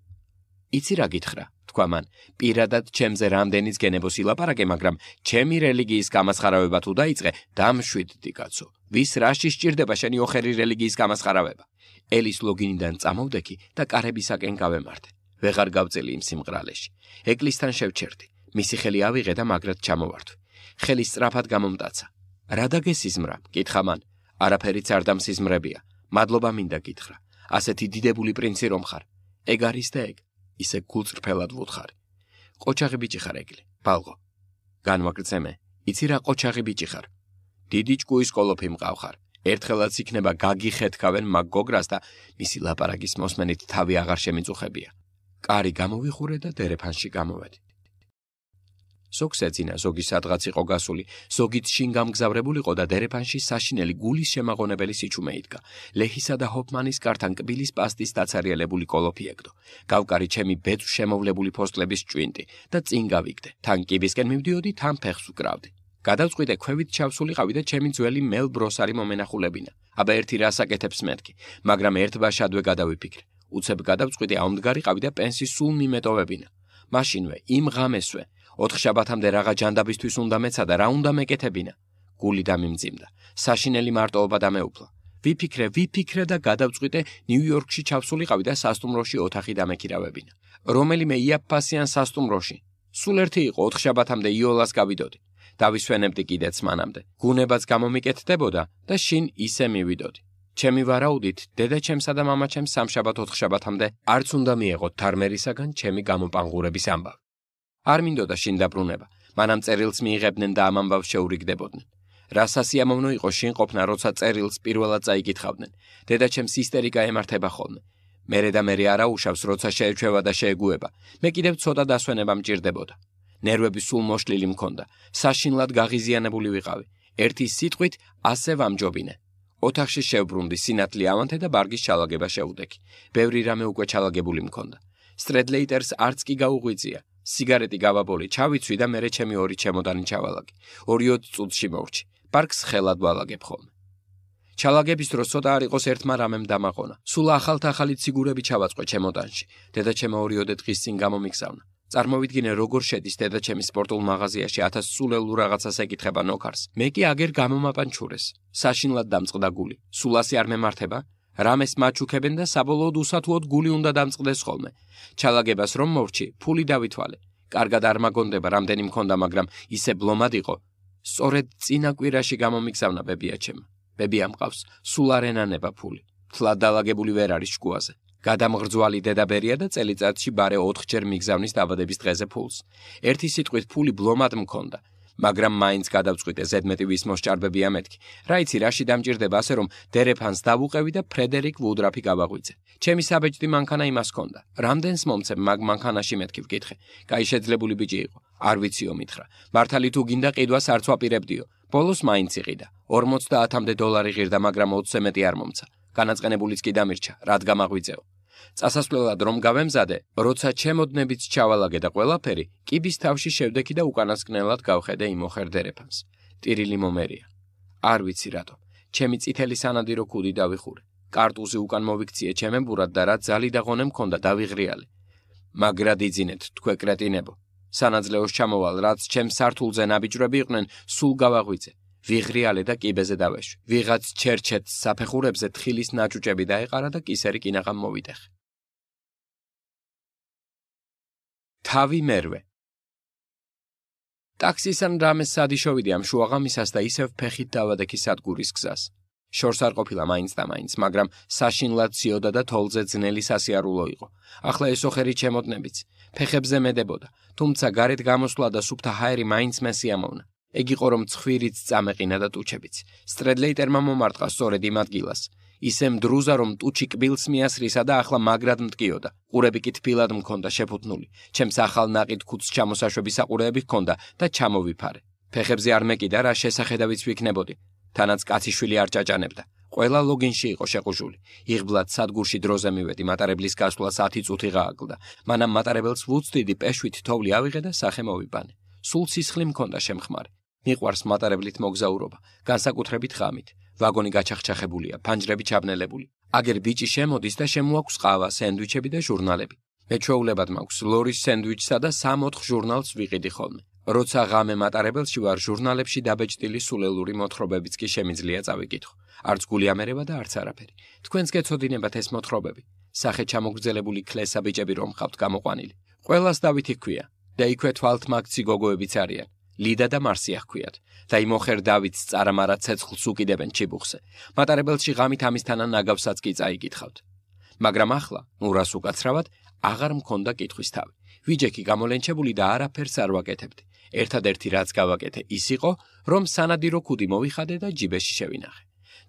იცი რა გითხრა, თქვა მან. პირადად ჩემზე რამდენიც გენებოს ილაპარაკე, მაგრამ ჩემი რელიგიის გამასხარავება თუ დაიწყე, დამშვიდდი კაცო. ვის რაში სჭირდება შენი ოხერი რელიგიის გამასხარავება? ელის ლოგინიდან წამოვდექი და კარებისაკენ გავემართე. ვეღარ გავწელი იმ სიმღრალეში. ეკლისთან შევჩერდი. მისი ხელი ავიღე და მაგრად ჩამოვარდვი. ხელი სწრაფად გამომტაცა. რა დაგესიზმრა? კითხა მან. არაფერი არ დამსიზმრებია. მადლობა მინდა გითხრა. ასეთი დიდებული პრინცი რომ ხარ? ეგ არის და ეგ. ისე გულწრფელად ვუთხარი. ყოჩაღი ბიჭი ხარ ეგლი. ბალღო. განვაგრძე მე. იცი რა ყოჩაღი ბიჭი ხარ? დიდი ჭკუის კოლოფი მყავხარ. ერთხელაც იქნება გაგიხეთქავენ მაგ გოგრას და მისი ლაპარაკის მოსმენით თავი აღარ შემიწუხებია. კარი გამოვიხურე და დერეფანში გამოვედი. ზოგს ეძინა ზოგი სადღაც იყო გასული ზოგიც შინ გამგზავრებულიყო და დერეფანში საშინელი გულის შემაღონებელი სიჩუმე იდგა ლეჰისა და ჰოფმანის კართან კბილის პასტის დაცარიელებული კოლოფი ეგდო გავკარი ჩემი ბეწვ შემოვლებული ფოსტლების ჭვინტი და წინ გავიგდე თან კიბისკენ მივდიოდი თან ფეხს უკრავდი გადავწყვიტე ქვევით ჩავსულიყავი და ჩემი ძველი მელ ბროსარი მომენახულებინა აბა ერთი რასაკეთებს მეთქი მაგრამ ერთბაშადვე გადავიფიქრე უცებ გადავწყვიტე ამდგარიყავი და პენსი სულ მიმეტოვებინა მაშინვე იმ ღამესვე ოთხ შაბათამდე რაღა ჯანდაბისთვის უნდა მეცა და რა უნდა მეკეთებინა? გული დამიმძიმდა. საშინელი მარტოობა დამეუფლა. ვიფიქრე, ვიფიქრე და გადავწყვიტე ნიუ-იორკში ჩავსულიყავი და სასტუმროში ოთახი დამეკირავებინა. რომელიმე იაფფასიან სასტუმროში. სულ ერთი იყო ოთხ შაბათამდე იოლას გავიდოდი. დავისვენებდი კიდეც მანამდე. გუნებაც გამომიკეთდებოდა და შინ ისე მივიდოდი. ჩემი ვარაუდით, დედაჩემსა და მამაჩემს სამშაბათ-ოთხშაბათამდე არც უნდა მიეღოთ თარმერისაგან ჩემი გამოპანღურების ამბავი. არ მინდოდა შინ დაბრუნება. მანამ წერილს მიიღებდნენ და ამ ამბავს შეურიგდებოდნენ. რასასი ამომნო იყო შინ ყოფნა, როცა წერილს პირველად წაიკითხავდნენ. დედაჩემს ისტერიკა ემართება ხოლმე. მერე და მერე არა უშავს, როცა შეეჩევა და შეეგუება. მე კიდევ ცოტა დასვენება მჭირდებოდა. ნერვები სულ მოშლილი მქონდა. საშინლად გაღიზიანებული ვიყავი. ერთი სიტყვით ასე ვამჯობინე. ოთახში შევბრუნდი სინათლე ამანთე და ბარგის ჩალაგება შეუდექი. ბევრი რამე უკვე ჩალაგებული მქონდა. სტრედლეიტერს არც კი გაუღვიძია. სიგარეტი გავაბოლე, ჩავიცვი და მე რეჩემი ორი ჩემოდანი ჩავალაგე. 2-4 წუთში მოვჭი. პარკს ხელად ვალაგებ ხოლმე. ჩალაგების დროს ცოტა არ იყოს ერთმა რამემ დამაყონა. სულ ახალთახალი ციგურები ჩავაწყე ჩემოდანში. დედა ჩემო ორიოდე დღის წინ გამომიგზავნა. წარმოვიდგინე როგორ შედის დედა ჩემი სპორტულ მაღაზიაში 1000 სულელურ რაღაცას ეკითხება ნოკარს. მე კი აგერ გამომაპანჩურეს. საშინლად დამწყდა გული. სულ ასე არ მემართება? რამეს მაჩუქებენ და საბოლოოდ უსათუოდ გული უნდა დამწყდეს ხოლმე. ჩალაგებას რომ მორჩი, ფული დავითვალე. კარგად არ მაგონდება, რამდენი მქონდა, მაგრამ ისე ბლომად იყო. სწორედ წინა კვირაში გამომიგზავნა ბებიაჩემ. ბებიამ ყავს სულ არენანება ფული. თლად დაალაგებული ვერ არის შკუაზე. გადამღრძვალი დედაბერია და წელიწადში bare 4 ჯერ მიგზავნის დაბადების დღეზე ფულს. ერთი სიტყვით ფული ბლომად მქონდა. მაგრამ მაინც გადავწყვიტე ზედმეტი ვის მოსჭარბებია მეთქი. რა იცი რაში დამჭირდება ასე რომ დერეფანს დავუყევი და ფრედერიკ ვუდრაფი გავაღვიძე. ჩემი საბეჭდი მანქანა იმას ჰქონდა. რამდენს მომცემ მაგ მანქანაში მეთქი ვკითხე. კაი შეძლებული ბიჭი იყო. არ ვიციო მითხრა. მართალი თუ გინდა ყიდვას არც ვაპირებდიო. ბოლოს მაინც იყიდა. 50-მდე დოლარი ღირდა, მაგრამ 20 მეტი არ მომცა. განაწყენებულიც კი დამირჩა, რად გამაღვიძეო. წასასვლელად რომ გავემზადე, როცა ჩემოდნებით ჩავალაგე და ყველაფერი, კიბის თავში შევდექი და უკანასკნელად გავხედე იმოხერდერებას. ტირილი მომერია. არ ვიცი რატო. ჩემი წითელი სანადირო ქუდი დავიხურე. კარტუზი უკან მოვიქციე ჩემებურად და რა ძალი და ღონემ ქონდა დავიღრიალე. მაგრად იძინეთ თქვენ კრეტინებო. სანაძლეოს ჩამოვალ, რაც ჩემ სართულზე ნაბიჯრები იყვნენ, სულ გავაღვიძე. ვიღრიალე და კიბეზე დავეშვი. ვიღაც ჩერჩეთს საფეხურებზე თხილის ნაჭუჭები დაეყარა და კისერი კინაღამ მოვიდეხე. თავი მერვე ტაქსისთან რამეს სადიშოვიდი ამ შუაღამისას და ისევ ფეხით დავადექი სადგურის გზას. შორს არ ყოფილა მაინც და მაინც, მაგრამ საშინლად ციოდა და თოლზე ძნელი სასიარულო იყო. ახლა ესო ხერი ჩემოდნებიც, ფეხებზე მედებოდა, თუმცა გარეთ გამოსვლა და სუფთა ჰაერი მაინც მესიამოვნა. ეგ იყო რომ ცხვირიც წამეყინა და ტუჩებიც. სტრედლეიტერმა მომარტყა სწორედ იმ ადგილას. ისემ დრუზა რომ ტუჩი კბილს მიასრისა და ახლა მაგრად მტკიოდა. ყურები კი თბილად მქონდა შეფუთნული. ჩემს ახალ ناقით ქუც ჩამოსაშვები საყურეები ჰქონდა და ჩამოვიფარე. ფეხებზე არ მეკიდა რა შესახედავიც ვიქნებოდი. თანაც კაციშვილი არ ჭაჭანებდა. ყველა ლოგინში იყო შეყუშული. იღბლად სადგურში დროზე მივედი, მატარებლის გასვლა 10 წუთი გააკლდა. მანამ მატარებელს ვუწდიდი, პეშვით თოვლი ავიღე და სახემოვიბანე. სულ სისხლი მქონდა შემხმარი. მიყვარს მატარებლით მოგზაურობა, განსაკუთრებით ღამით. ვაგონი გაჩახჩახებულია, ფანჯრები ჩაბნელებული. აგერ ბიჭი შემოდის და შემოაქვს ყავა, სენდვიჩები და ჟურნალები. მე ჩვეულებად მაქვს ლორის სენდვიჩსა და 3-4 ჟურნალს ვიყიდი ხოლმე. როცა ღამე მატარებელში ვარ, ჟურნალებში დაბეჭდილი სულელური მოთხრობებიც კი შემიძლია წავიკითხო. არც გულიამერება და არც არაფერი. თქვენს გეცოდინებათ ეს მოთხრობები. სახე ჩამოგრძელებული ქლესა ბიჭები რომ ხავთ გამოყვანილი. ყველას დავითი ქვია და იქვე თვალთმაქცი გოგოებიც არიან. ლიდა და მარსია ხქვიათ და იმოხერ დავითს წარამარა ცეცხლს უკიდებენ ჩიბუხზე მატარებელში ღამით ამისთანა ნაგავსაც კი წაიგითხავთ მაგრამ ახლა ნურას უკაცრავად აღარ მქონდა კითხვის თავი ვიჯექი გამოლენჩებული და არაფერს არ ვაკეთებდი ერთადერთი რაც გავაკეთე ის იყო რომ სანადირო ქუდი მოვიხადე და ჯიბეში შევინახე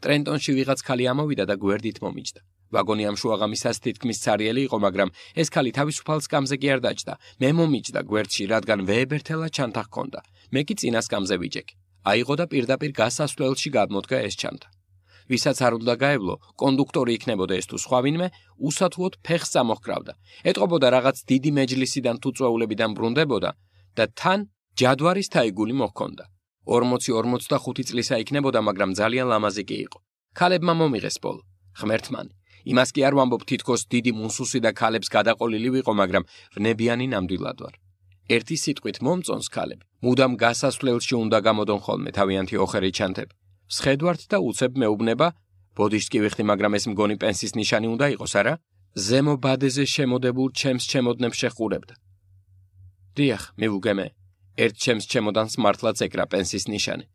ტრენტონში ვიღაც ხალი ამოვიდა და გვერდით მომიჭდა ვაგონი ამშუაღამისას თითქმის ცარიელი იყო, მაგრამ ეს ქალი თავისუფალ სკამზე კი არ დაჭდა. მე მომიჭდა გვერდში, რადგან ვეებერთელა ჩანთა ჰქონდა. მე კი წინა სკამზე ვიჭეკ. აიღო და პირდაპირ გასასვლელში გამოდგა ეს ჩანთა. ვისაც არ უნდა გაევლო, კონდუქტორი იქნებოდა ეს თუ სხვა ვინმე, უსათუოდ ფეხს ამოხკრავდა. ეტყობოდა რაღაც დიდი მეჯლისიდან თუ წვეულებიდან ბრუნდებოდა და თან ჯადვარის თაიგული მოხონდა. 40-45 წლისა იქნებოდა, მაგრამ ძალიან ლამაზი კი იყო. ქალებმა მომიღეს პოლ ღმერთმანი იმას კი არ ვამბობ თითქოს დიდი მუნსუსი და ქალებს გადაყოლილი ვიყო, მაგრამ ვნებიანი ნამდვილად ვარ. ერთი სიტყვით მომწონს ქალები. მუდამ გასასვლელში უნდა გამოდონ ხოლმე თავიანთი ოხერი ჩანთებ. შედვართ და უცებ მეუბნება, ბოდიშ კი ვიხდი, მაგრამ ეს მგონი პენსის ნიშანი უნდა იყოს, არა? ზემო ბადეზე შემოდებულ ჩემს ჩემოდნებს შეხურებდ. დიახ, მეუგემე. ერთ ჩემს ჩემოდანს მართლაც ეკრა პენსის ნიშანი.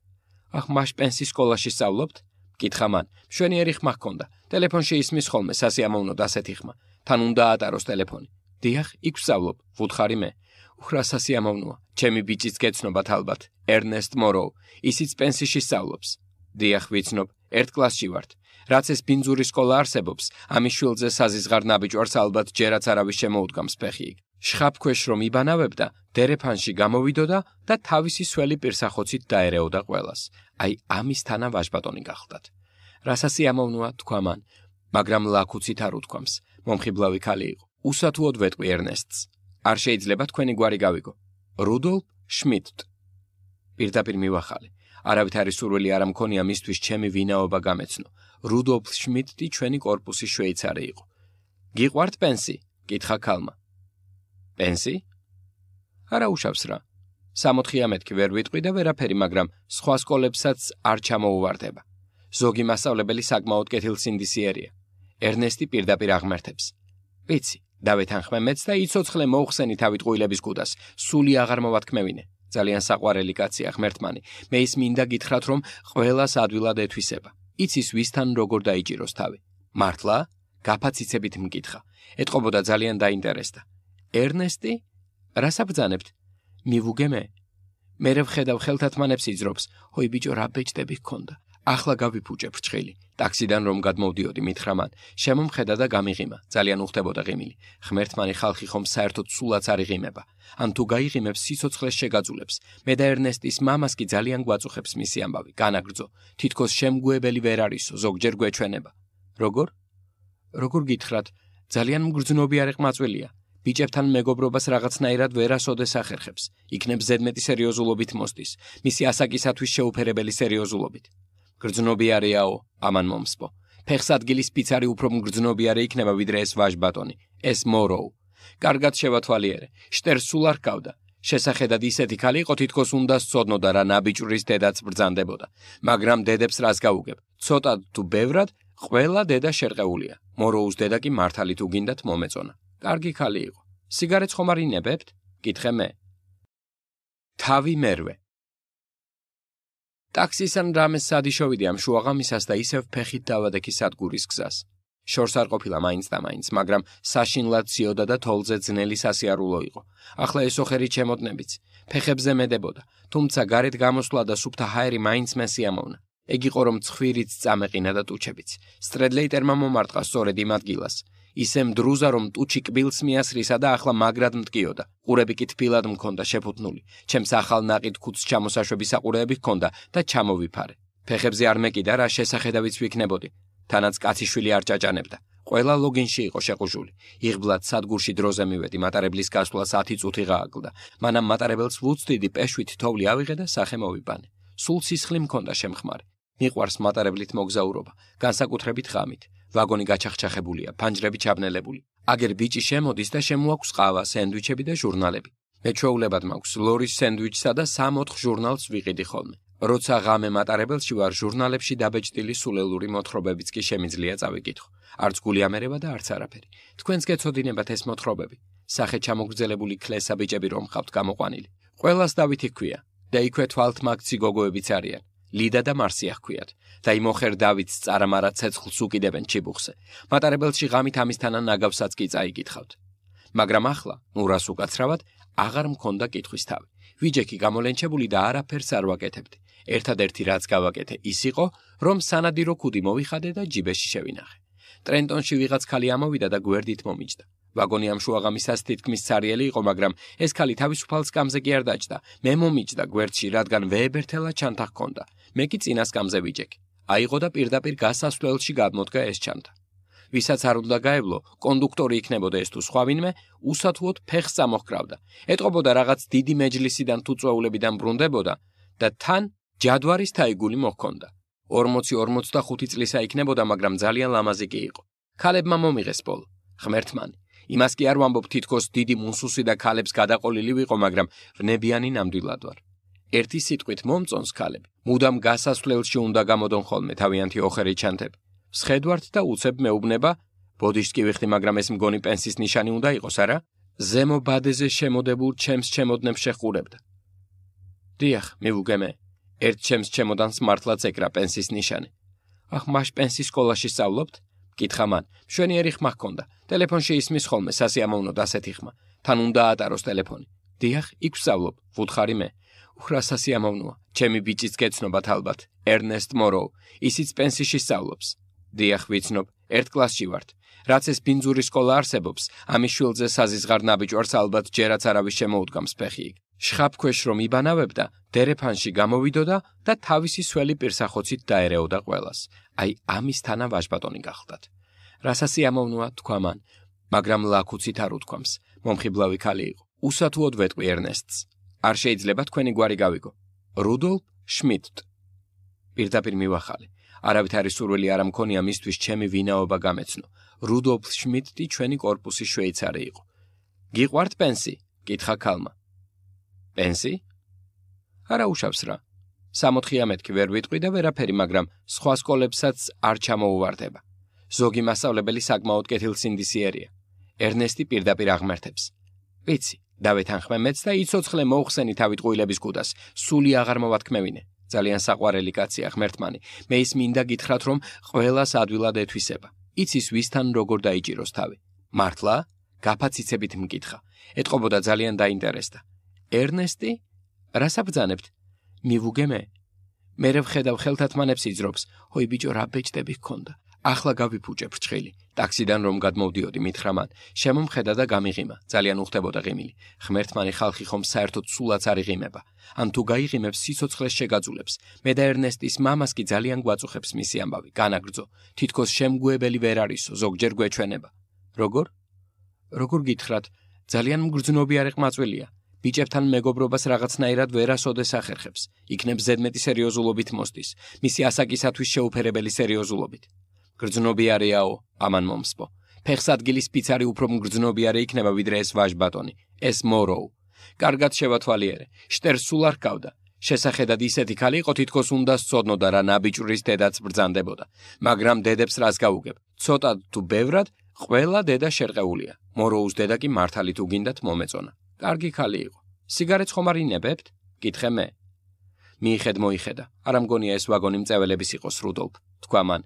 ახ, მაშ პენსის სკოლაში სწავლობთ? კითხა მან. მშვენიერი ხმა ჰქონდა. ტელეფონში ისმის ხოლმე სასიამოვნო დასეთი ხმა. თან უნდა ატაროს ტელეფონი. დიახ, იქ ვსავლობ. ვუთხარი მე. უხრა სასიამოვნოა. ჩემი ბიჭიც გეცნობათ ალბათ. ერნესტ მორო. ისიც პენსიში სწავლობს. დიახ, ვიცნობ. ერთ კლასში ვართ. რაც ეს ბინძური სკოლა არსებობს, ამის შვილზე საზიზღარ ნაბიჯვარს ალბათ ჯერაც არავის შემოუდგამს ფეხი იქ. შხაპქვეშ რომ იბანავებდა, დერეფანში გამოვიდოდა და თავისი სველი პირსახოცით დაერეოდა ყველას. აი ამის თანა ვაჟბატონი გახლდათ. რასაც ამოვნოა თქვა მან, მაგრამ ლაკუცით არ უთქვამს. მომხიბლავი ქალი იყო. უსათუოდ ვეტყვი ერნესტს. არ შეიძლება თქვენი გვარი გავიგო. რუდოლფ შმიდტ. პირდაპირ მივახალე. არავით არის სურვილი არ ამქონია მისთვის ჩემი ვინაობა გამეცნო. რუდოლფ შმიდტი ჩვენი корпуსის შვეიცარი იყო. გიყვართ პენსი? კითხა ქალმა. პენსი? არა უშავს რა. 69-ი ვერ ვიტყვი და ვერაფერი, მაგრამ სხვა სკოლებსაც არ ჩამოუვარდება. ზოგი მასწავლებელი საკმაოდ კეთილსინდისიერია. ერნესტი პირდაპირ აღმერთებს. ვიცი, დავეთან ხმემეც და იცოცხლე მოხსენი თავით ყუილების კუდას. სული აღარ მოვათქმევინე. ძალიან საყვარელი კაცი აღმერთმანი. მე ის მინდა გითხრათ, რომ ყოველას ადვილად ეთვისება. იცის ვისთან როგორ დაიჭიროს თავი. მართლა? გაფაციცებით მკითხა. ეთყობოდა ძალიან დაინტერესდა. ერნესტი? რა საფძანებთ? მივუგემე? მე რე ვხედავ ხელთათმანებს იძრობს. ჰოი ბიჭო, რა ბეჭდები გქონდა? ახლა გავიფუჭე ფრჩხილი. ტაქსიდან რომ გადმოვდიოდი მითხრამან, შემომხედა და გამიღიმა. ძალიან უხდებოდა ღიმილი. ღმერთმანი ხალხი ხომ საერთოდ სულაც არ იღიმება. ან თუ გაიღიმებს სიცოცხლეს შეგაძულებს. მე და ერნესტის მამას კი ძალიან გვაწუხებს მისი ამბავი. განაგრძო. თითქოს შემგუებელი ვერ არისო, ზოგჯერ გვეჩვენება. როგორ? როგორ გითხრათ? ძალიან მგრძნობიარე ყმაწვილია. ბიჭებთან მეგობრობას რაღაცნაირად ვერასოდეს ახერხებს. იქნებ ზედმეტი სერიოზულობით მოსდის, მისი ასაკისათვის შეუფერებელი სერიოზულობით. გრძნობი არეაო, ამან მომსპო. ფეხს ადგილის პიცარი უფრო მგრძნობი არე იქნება ვიდრე ეს ვაჟ ბატონი, ეს მორო. კარგად შევათვალიერე. შტერს სულ არ ყავდა. შესახედად ისეთი ხალი იყო თითქოს უნდა სწოდნოდა რა ნაბიჭვრის დედაც ბრძანდებოდა. მაგრამ დედებს რას გაუგებ? ცოტა თუ ბევრად ყველა დედა შერყეულია. მოროუს დედა კი მართალით უგინდათ მომეწონა. კარგი ხალი იყო. სიგარეთს ხომ არინებებთ? გითხე მე. თავი მერვე. ტაქსისთან რამეს სადიშოვიდი ამ შუაღამისას და ისევ ფეხით დავადექი სადგურის გზას. შორს არ ყოფილა მაინც და მაინც, მაგრამ საშინლად ციოდა და თოლზე ძნელი სასიარულო იყო. ახლა ესო ხერი ჩემოდნებიც, ფეხებზე მედებოდა, თუმცა გარეთ გამოსვლა და სუფთა ჰაერი მაინც მესიამოვნა. ეგ იყო რომ ცხვირიც წამეყინა და ტუჩებიც. სტრედლეიტერმა მომარტყა სწორედ იმ ადგილას, ისემ დრუზა რომ ტუჩი კბილს მიასრისა და ახლა მაგრად მტკიოდა. ყურები კი თბილად მქონდა შეფუთნული. ჩემს ახალ ნაყიდ ქუც ჩამოსაშვების საყურეები ჰქონდა და ჩამოვიფარე. ფეხებზე არ მეკიდა რა შესახედავიც ვიქნებოდი. თანაც კაციშვილი არ ჭაჭანებდა. ყველა ლოგინში იყო შეყუშული. იღბლად სადგურში დროზე მივედი, მატარებლის გასვლა 10 წუთი გააკლდა. მანამ მატარებელს ვუწდიდი პეშვით თოვლი ავიღე და სახე მოვიბანე. სულ სისხლი მქონდა შემხმარი. მიყვარს მატარებლით მოგზაურობა, განსაკუთრებით ღამით. ვაგონი გაჩახჩახებულია, ფანჯრები ჩაბნელებული. აგერ ბიჭი შემოდის და შემოაქვს ყავა, სენდვიჩები და ჟურნალები. მე ჩეულებად მაქვს ლორის სენდვიჩსა და 3-4 ჟურნალს ვიყიდი ხოლმე. როცა ღამე მატარებელში ვარ, ჟურნალებში დაბეჭდილი სულელური მოთხრობებიც კი შემიძლია წავიკითხო. არც გულიამერება და არც არაფერი. თქვენს გეცოდინებათ ეს მოთხრობები. სახე ჩამოგრძელებული ქლესა ბიჭები რომ ხავთ გამოყვანილი. ყველას დავითი ქვია და იქვე თვალთ მაქცი გოგოებიც არიან. ლიდა და მარსია ხქვიათ და იმოხერ დავითს წარამარა ცეცხლს უკიდებენ ჩიბუხზე მატარებელში ღამით ამისთანან ნაგავსაც კი წაიგითხავთ მაგრამ ახლა ნურას უკაცრავად აღარ მქონდა კითხვის თავი ვიჯექი გამოლენჩებული და არაფერს არ ვაკეთებდი ერთადერთი რაც გავაკეთე ის იყო რომ სანადირო ქუდი მოვიხადე და ჯიბეში შევინახე ტრენტონში ვიღაც ხალი ამოვიდა და გვერდით მომიჭდა ვაგონი ამშუ აღამისას თითქმის ცარიელი იყო, მაგრამ ეს ქალი თავისუფალს გამზე კი არ დაჭდა. მე მომიჭდა გვერდში, რადგან ვეებერთელა ჩანთა ჰქონდა. მე კი წინას გამზე ვიჯექ. აიღო და პირდაპირ გასასვლელში გამოდგა ეს ჩანთა. ვისაც არ უნდა გაევლო, კონდუქტორი იქნებოდა ეს თუ სხვა ვინმე, უსათუოდ ფეხს ამოხკრავდა. ეტყობოდა რაღაც დიდი მეჯლისიდან თუ წვეულებიდან ბრუნდებოდა და თან ჯადვარის თაიგული მოხონდა. 40-45 წლისა იქნებოდა, მაგრამ ძალიან ლამაზი კი იყო. ქალებმა მომიღეს პოლ, ღმერთმანი. იმას კი არ ვამბობ თითქოს დიდი მუნსუსი და ქალებს გადაყოლილი ვიყო, მაგრამ ვნებიანი ნამდვილად ვარ. ერთი სიტყვით მომწონს ქალები. მუდამ გასასვლელში უნდა გამოდონ ხოლმე თავიანთი ოხერი ჩანთებ. შედვართ და უცებ მეუბნება, ბოდიშს კი ვიხდი, მაგრამ ეს მგონი პენსის ნიშანი უნდა იყოს, არა? ზემო ბადეზე შემოდებულ ჩემს ჩემოდნებს შეხურებდ. დიახ, მიუგემე. ერთ ჩემს ჩემოდანს მართლაც ეკრა პენსის ნიშანი. ახ, მაშ პენსის სკოლაში სწავლობთ? კითხა მან. მშვენიერი ხმა ჰქონდა. ტელეფონში ისმის ხოლმე სასიამოვნოდ ასეთი ხმა. თან უნდა ატაროს ტელეფონი. დიახ, იქ ვსავლობ. ვუთხარი მე. უხრა სასიამოვნოა. ჩემი ბიჭიც გეცნობათ ალბათ. ერნესტ მორო. ისიც პენსიში სწავლობს. დიახ, ვიცნობ. ერთ კლასში ვართ. რაც ეს ბინძური სკოლა არსებობს, ამის შვილზე საზიზღარნაბიჯვარს ალბათ ჯერაც არავის შემოუდგამს ფეხი იქ. შხაპქვეშ რომ იბანავებდა, დერეფანში გამოვიდოდა და თავისი სველი პირსახოცით დაერეოდა ყველას. აი ამის თანა ვაშბატონი გახლდათ. რასასი ამოვნოა თქვა მან, მაგრამ ლაკუცით არ უთქვამს. მომხიბლავი ქალი იყო. უსათუოდ ვეტყვი ერნესტს. არ შეიძლება თქვენი გვარი გავიგო. რუდოლფ შმიდტ. პირდაპირ მივახალე. არავით არის სურვილი არ ამქონია მისთვის ჩემი ვინაობა გამეცნო. რუდოლფ შმიდტი ჩვენი корпуსის შვეიცარი იყო. გიყვართ პენსი? კითხა ქალმა. პენსი? არა უშავს რა. 79-კი ვერ ვიტყვი და ვერაფერი, მაგრამ სხვა სკოლებსაც არ ჩამოუვარდება. ზოგი მასშტაბებელი საკმაოდ კეთილ სინდისიერია. ერნესტი პირდაპირ აღმართებს. ვიცი, დავეთან ხმემეც და იцоცხლე მოხსენი თავი ტყუილების კუდას. სული აღარ მოვათქმევინე. ძალიან საყვარელი კაცია ღმერთმანი. მე ის მინდა გითხრათ, რომ ყველას ადვილად ეთვისება. იცის ვისთან როგორ დაიჭიროს თავი. მართლა? გაფაციცებით მკითხა. ეტყობოდა ძალიან დაინტერესდა. ერნესტი, რას აბძანებთ? მივუგემე. მე რე ვხედავ ხელთათმანებს იძრობს. ჰოი ბიჭო, რა ბეჭდები გქონდა. ახლა გავიფუჭე ფრჩხილი. ტაქსიდან რომ გადმოვდიოდი მითხრამან, შემომხედა და გამიღიმა. ძალიან უხდებოდა ღიმილი. ღმერთმანი ხალხი ხომ საერთოდ სულაც არ იღიმება. ან თუ გაიღიმებს სიცოცხლეს შეგაძულებს. მე და ერნესტის მამას კი ძალიან გვაწუხებს მისი ამბავი. განაგრძო. თითქოს შემგუებელი ვერ არისო, ზოგჯერ გვეჩვენება. როგორ? როგორ გითხრათ? ძალიან მგრძნობიარე ყმაწვილია. ბიჭებთან მეგობრობას რაღაცნაირად ვერასოდეს ახერხებს. იქნებ ზედმეტი სერიოზულობით მოსდის, მისი ასაკისათვის შეუფერებელი სერიოზულობით. გრძნობი არეაო, ამან მომსპო. ფეხს ადგილის პიცარი უფრო მგრძნობი არე იქნება ვიდრე ეს ვაჟ ბატონი, ეს მოროუ. კარგად შევათვალიერე. შტერს სულ არ ყავდა. შესახედად ისეთი ხალი იყო თითქოს უნდა სწოდნოდა რა ნაბიჭვრის დედაც ბრძანდებოდა, მაგრამ დედებს რას გაუგებ? ცოტა თუ ბევრად ყველა დედა შერყეულია. მოროუს დედა კი მართალით უგინდათ მომეწონა. კარგი ხალი იყო. სიგარეთს ხომ არინებებთ? გითხე მე. მიიხედ მოიხედა. არა მგონია ეს ვაგონი მწველების იყოს რუდოლფ. თქვა მან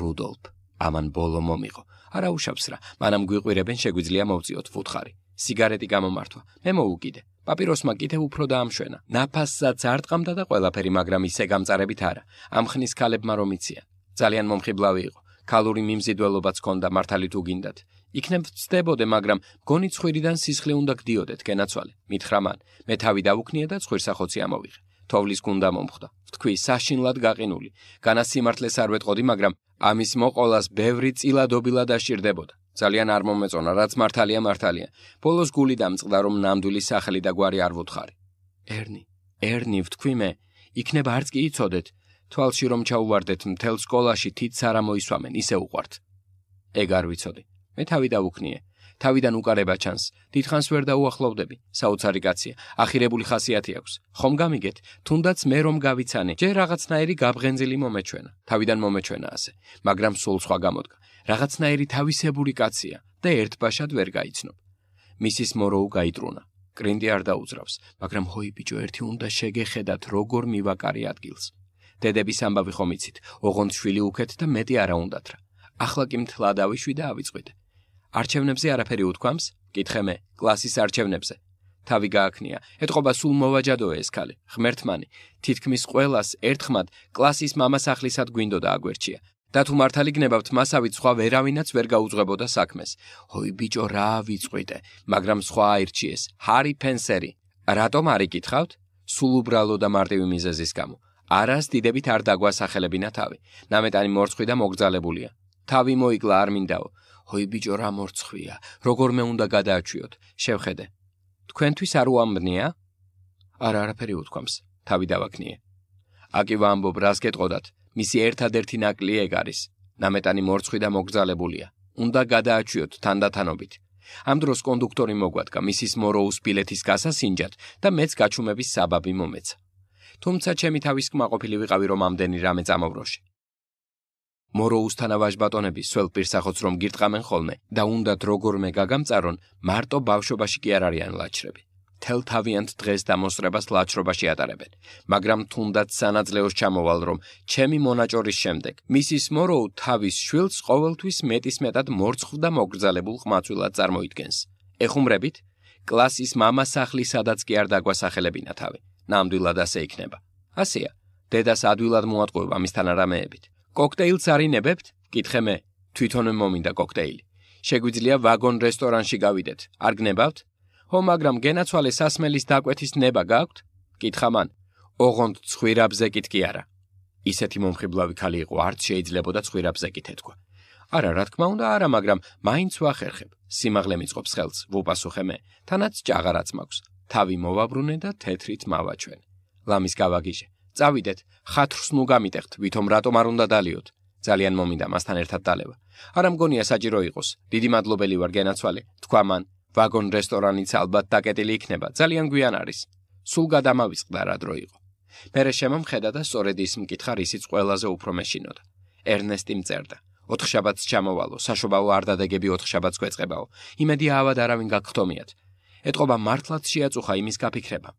რუდოლფ. ამან ბოლო მომიღო. არა უშავს რა. მანამ გვიყვირებენ შეგვიძლია მოვწიოთ ფუთხარი. სიგარეტი გამომართვა. მე მოუგიდე. პაპიროსმა კიდევ უფრო დაამშვენა. ნაფასსაც არტყამდა და ყველაფერი, მაგრამ ისე გამწარებით არა. ამ ხნის ქალებმა რომიციან. ძალიან მომხიბლავი იყო. ქალური მიმზიდველობაც ჰქონდა მართალი თუ გინდათ. იქნებ ცდებოდე, მაგრამ გონი ცხვირიდან სისხლი უნდა გდიოდე თქენაცვალე. მითხრა მან, მე თავი დავუქნია და ცხვირსახოცი ამოვიღე. თოვლის გუნდა მომხდა. თქვი საშინლად გაყინული. განა სიმართლეს არ ვეტყოდი, მაგრამ ამის მოყოლას ბევრი წილა დობილა დაშირდებოდა. ძალიან არ მომეწონა, რაც მართალია, მართალია. ბოლოს გული დამწყდა, რომ ნამდვილი სახელი და გვარი არ ვუთხარი. ერნი, ერნი, თქვი მე, იქნებ არც კი იცოდეთ. თვალში რომ ჩაუვარდეთ მთელ სკოლაში თითც არ მოისვამენ, ისე უყვართ. ეგ არ ვიცოდი. მე თავი დავუქნიე თავიდან უკარება ჩანს დიდხანს ვერ დაუახლოვდები საოცარი კაცია ახირებული ხასიათი აქვს ხომ გამიგეთ თუნდაც მე რომ გავიცანე ჯერ რაღაცნაირი გაბღენძილი მომეჩვენა თავიდან მომეჩვენა ასე მაგრამ სულ სხვა გამოდგა რაღაცნაირი თავისებური კაცია და ერთბაშად ვერ გაიცნობ მისის მოროუ გაიტრუნა კრინდი არ დაუძრავს მაგრამ ჰოი ბიჭო ერთი უნდა შეგეხედათ როგორ მივაკარი ადგილს დედების ამბავი ხომიცით ოღონდ შვილი უქეთ და მეტი არა უნდათ რა ახლა კი მთლა დავიშვი და ავიწყვიდე არჩევნებზე არაფერი უთქვამს? კითხე მე, კლასის არჩევნებზე. თავი გააქნია. ეთყობა სულ მოვაჯადოე ეს ქალი, ღმერთმანი. თითქმის ყოველას ერთხმად კლასის მამას ახლისად გვინდოდა აგვერჩია. და თუ მართალი გნებავთ, მასავით სხვა ვერავინაც ვერ გაუძღებოდა საქმეს. ჰოი ბიჭო, რა ვიწყვიდე, მაგრამ სხვა აირჩიეს. ჰარი პენსერი. რატომ არიკითხავთ? სულ უბრალო და მარტივი მიზეზის გამო. არას დიდებით არ დაგვასახელებინა თავი. ნამეტანი მორცხვი და მოგძალებულია. თავი მოიკლა არ მინდაო. ჰოი ბიჭო რა მორცხვია, როგორმე უნდა გადააჩვიოთ? შევხედე. თქვენთვის არ უამბნია? არ არაფერი უთქვამს. თავი დავაქნიე. აკივა ამბობ, რას გეტყოდათ? მისი ერთადერთი ნაკლი ეგ არის. ნამეტანი მორცხვი და მოგზალებულია. უნდა გადააჩვიოთ თანდათანობით. ამ დროს კონდუქტორი მოგვადგა მისის მოროუს ბილეთის გასასინჯად და მეც გაჩუმების საბაბი მომეც. თუმცა ჩემი თავის კმაყოფილი ვიყავი რომ ამდენი რამე წამოვროში. მოროუსთან ავაჟბატონების სულ პირსახოც რომ გირტყამენ ხოლმე და უნდათ როგორმე გაგამწარონ მარტო ბავშვობაში კი არ არიან ლაჩრები თელთავიანთ დღეს დამოსწრებას ლაჩრობაში ატარებენ მაგრამ თუნდაც სანაძლეოს ჩამოვალ რომ ჩემი მონაჭორის შემდეგ მისის მოროუ თავის შვილს ყოველთვის მეტის მეტად მორცხვ და მოგრძალებულ ყმაწვილად წარმოიდგენს ეხუმრებით კლასის мама სახლი სადაც კი არ დაგვასახელებინა თავი ნამდვილად ასე იქნება ასეა დედას ადვილად მოატყუებ ამისთან არამეებით კოქტეილს არინებებთ? გითხე მე, თვითონვე მომინდა კოქტეილი. შეგვიძლია ვაგონ რესტორანში გავიდეთ, არ გნებავთ? ხო, მაგრამ გენაცვალე სასმელის დაკვეთის ნება გაქვთ? გითხა მან. ოღონდ ცხვირაბზე კითხი არა. ისეთი მომხიბლავი ხალი იყო, არც შეიძლებოდა ცხვირაბზე კითხეთქვა. არა, რა თქმა უნდა, არა, მაგრამ მაინც ვახერხებ. სიმაღლე მიწყობს ხელს, ვუპასუხე მე. თანაც ჭაღარაც მაქვს. თავი მოვაბრუნე და თეთრით მავაჩვენ. ლამის გავაგიჟე. წავიდეთ, ხათრს მოგამიტეხთ, ვითომ რატომ არ უნდა დალიოთ? ძალიან მომინდა მასთან ერთად დალევა. არა მგონია საჭირო იყოს. დიდი მადლობელი ვარ გენაცვალე. თქვა მან, ვაგონ რესტორანიც ალბათ დაკეტილი იქნება. ძალიან გვიან არის. სულ გადამავისყდა რა დრო იყო. მე შემომხედა და სწორედ ის მკითხა, რისიც ყველაზე უფრო მეშინოდა. ერნესტი მწერდა. 4 შაბათს ჩამოვალო, საშობაო არ დადეგები 4 შაბათს ქვეწებაო. იმედი ავად არავინ გაგხტომიათ. ეტყობა მართლაც შეაწუხა იმის გაფიქრებამ.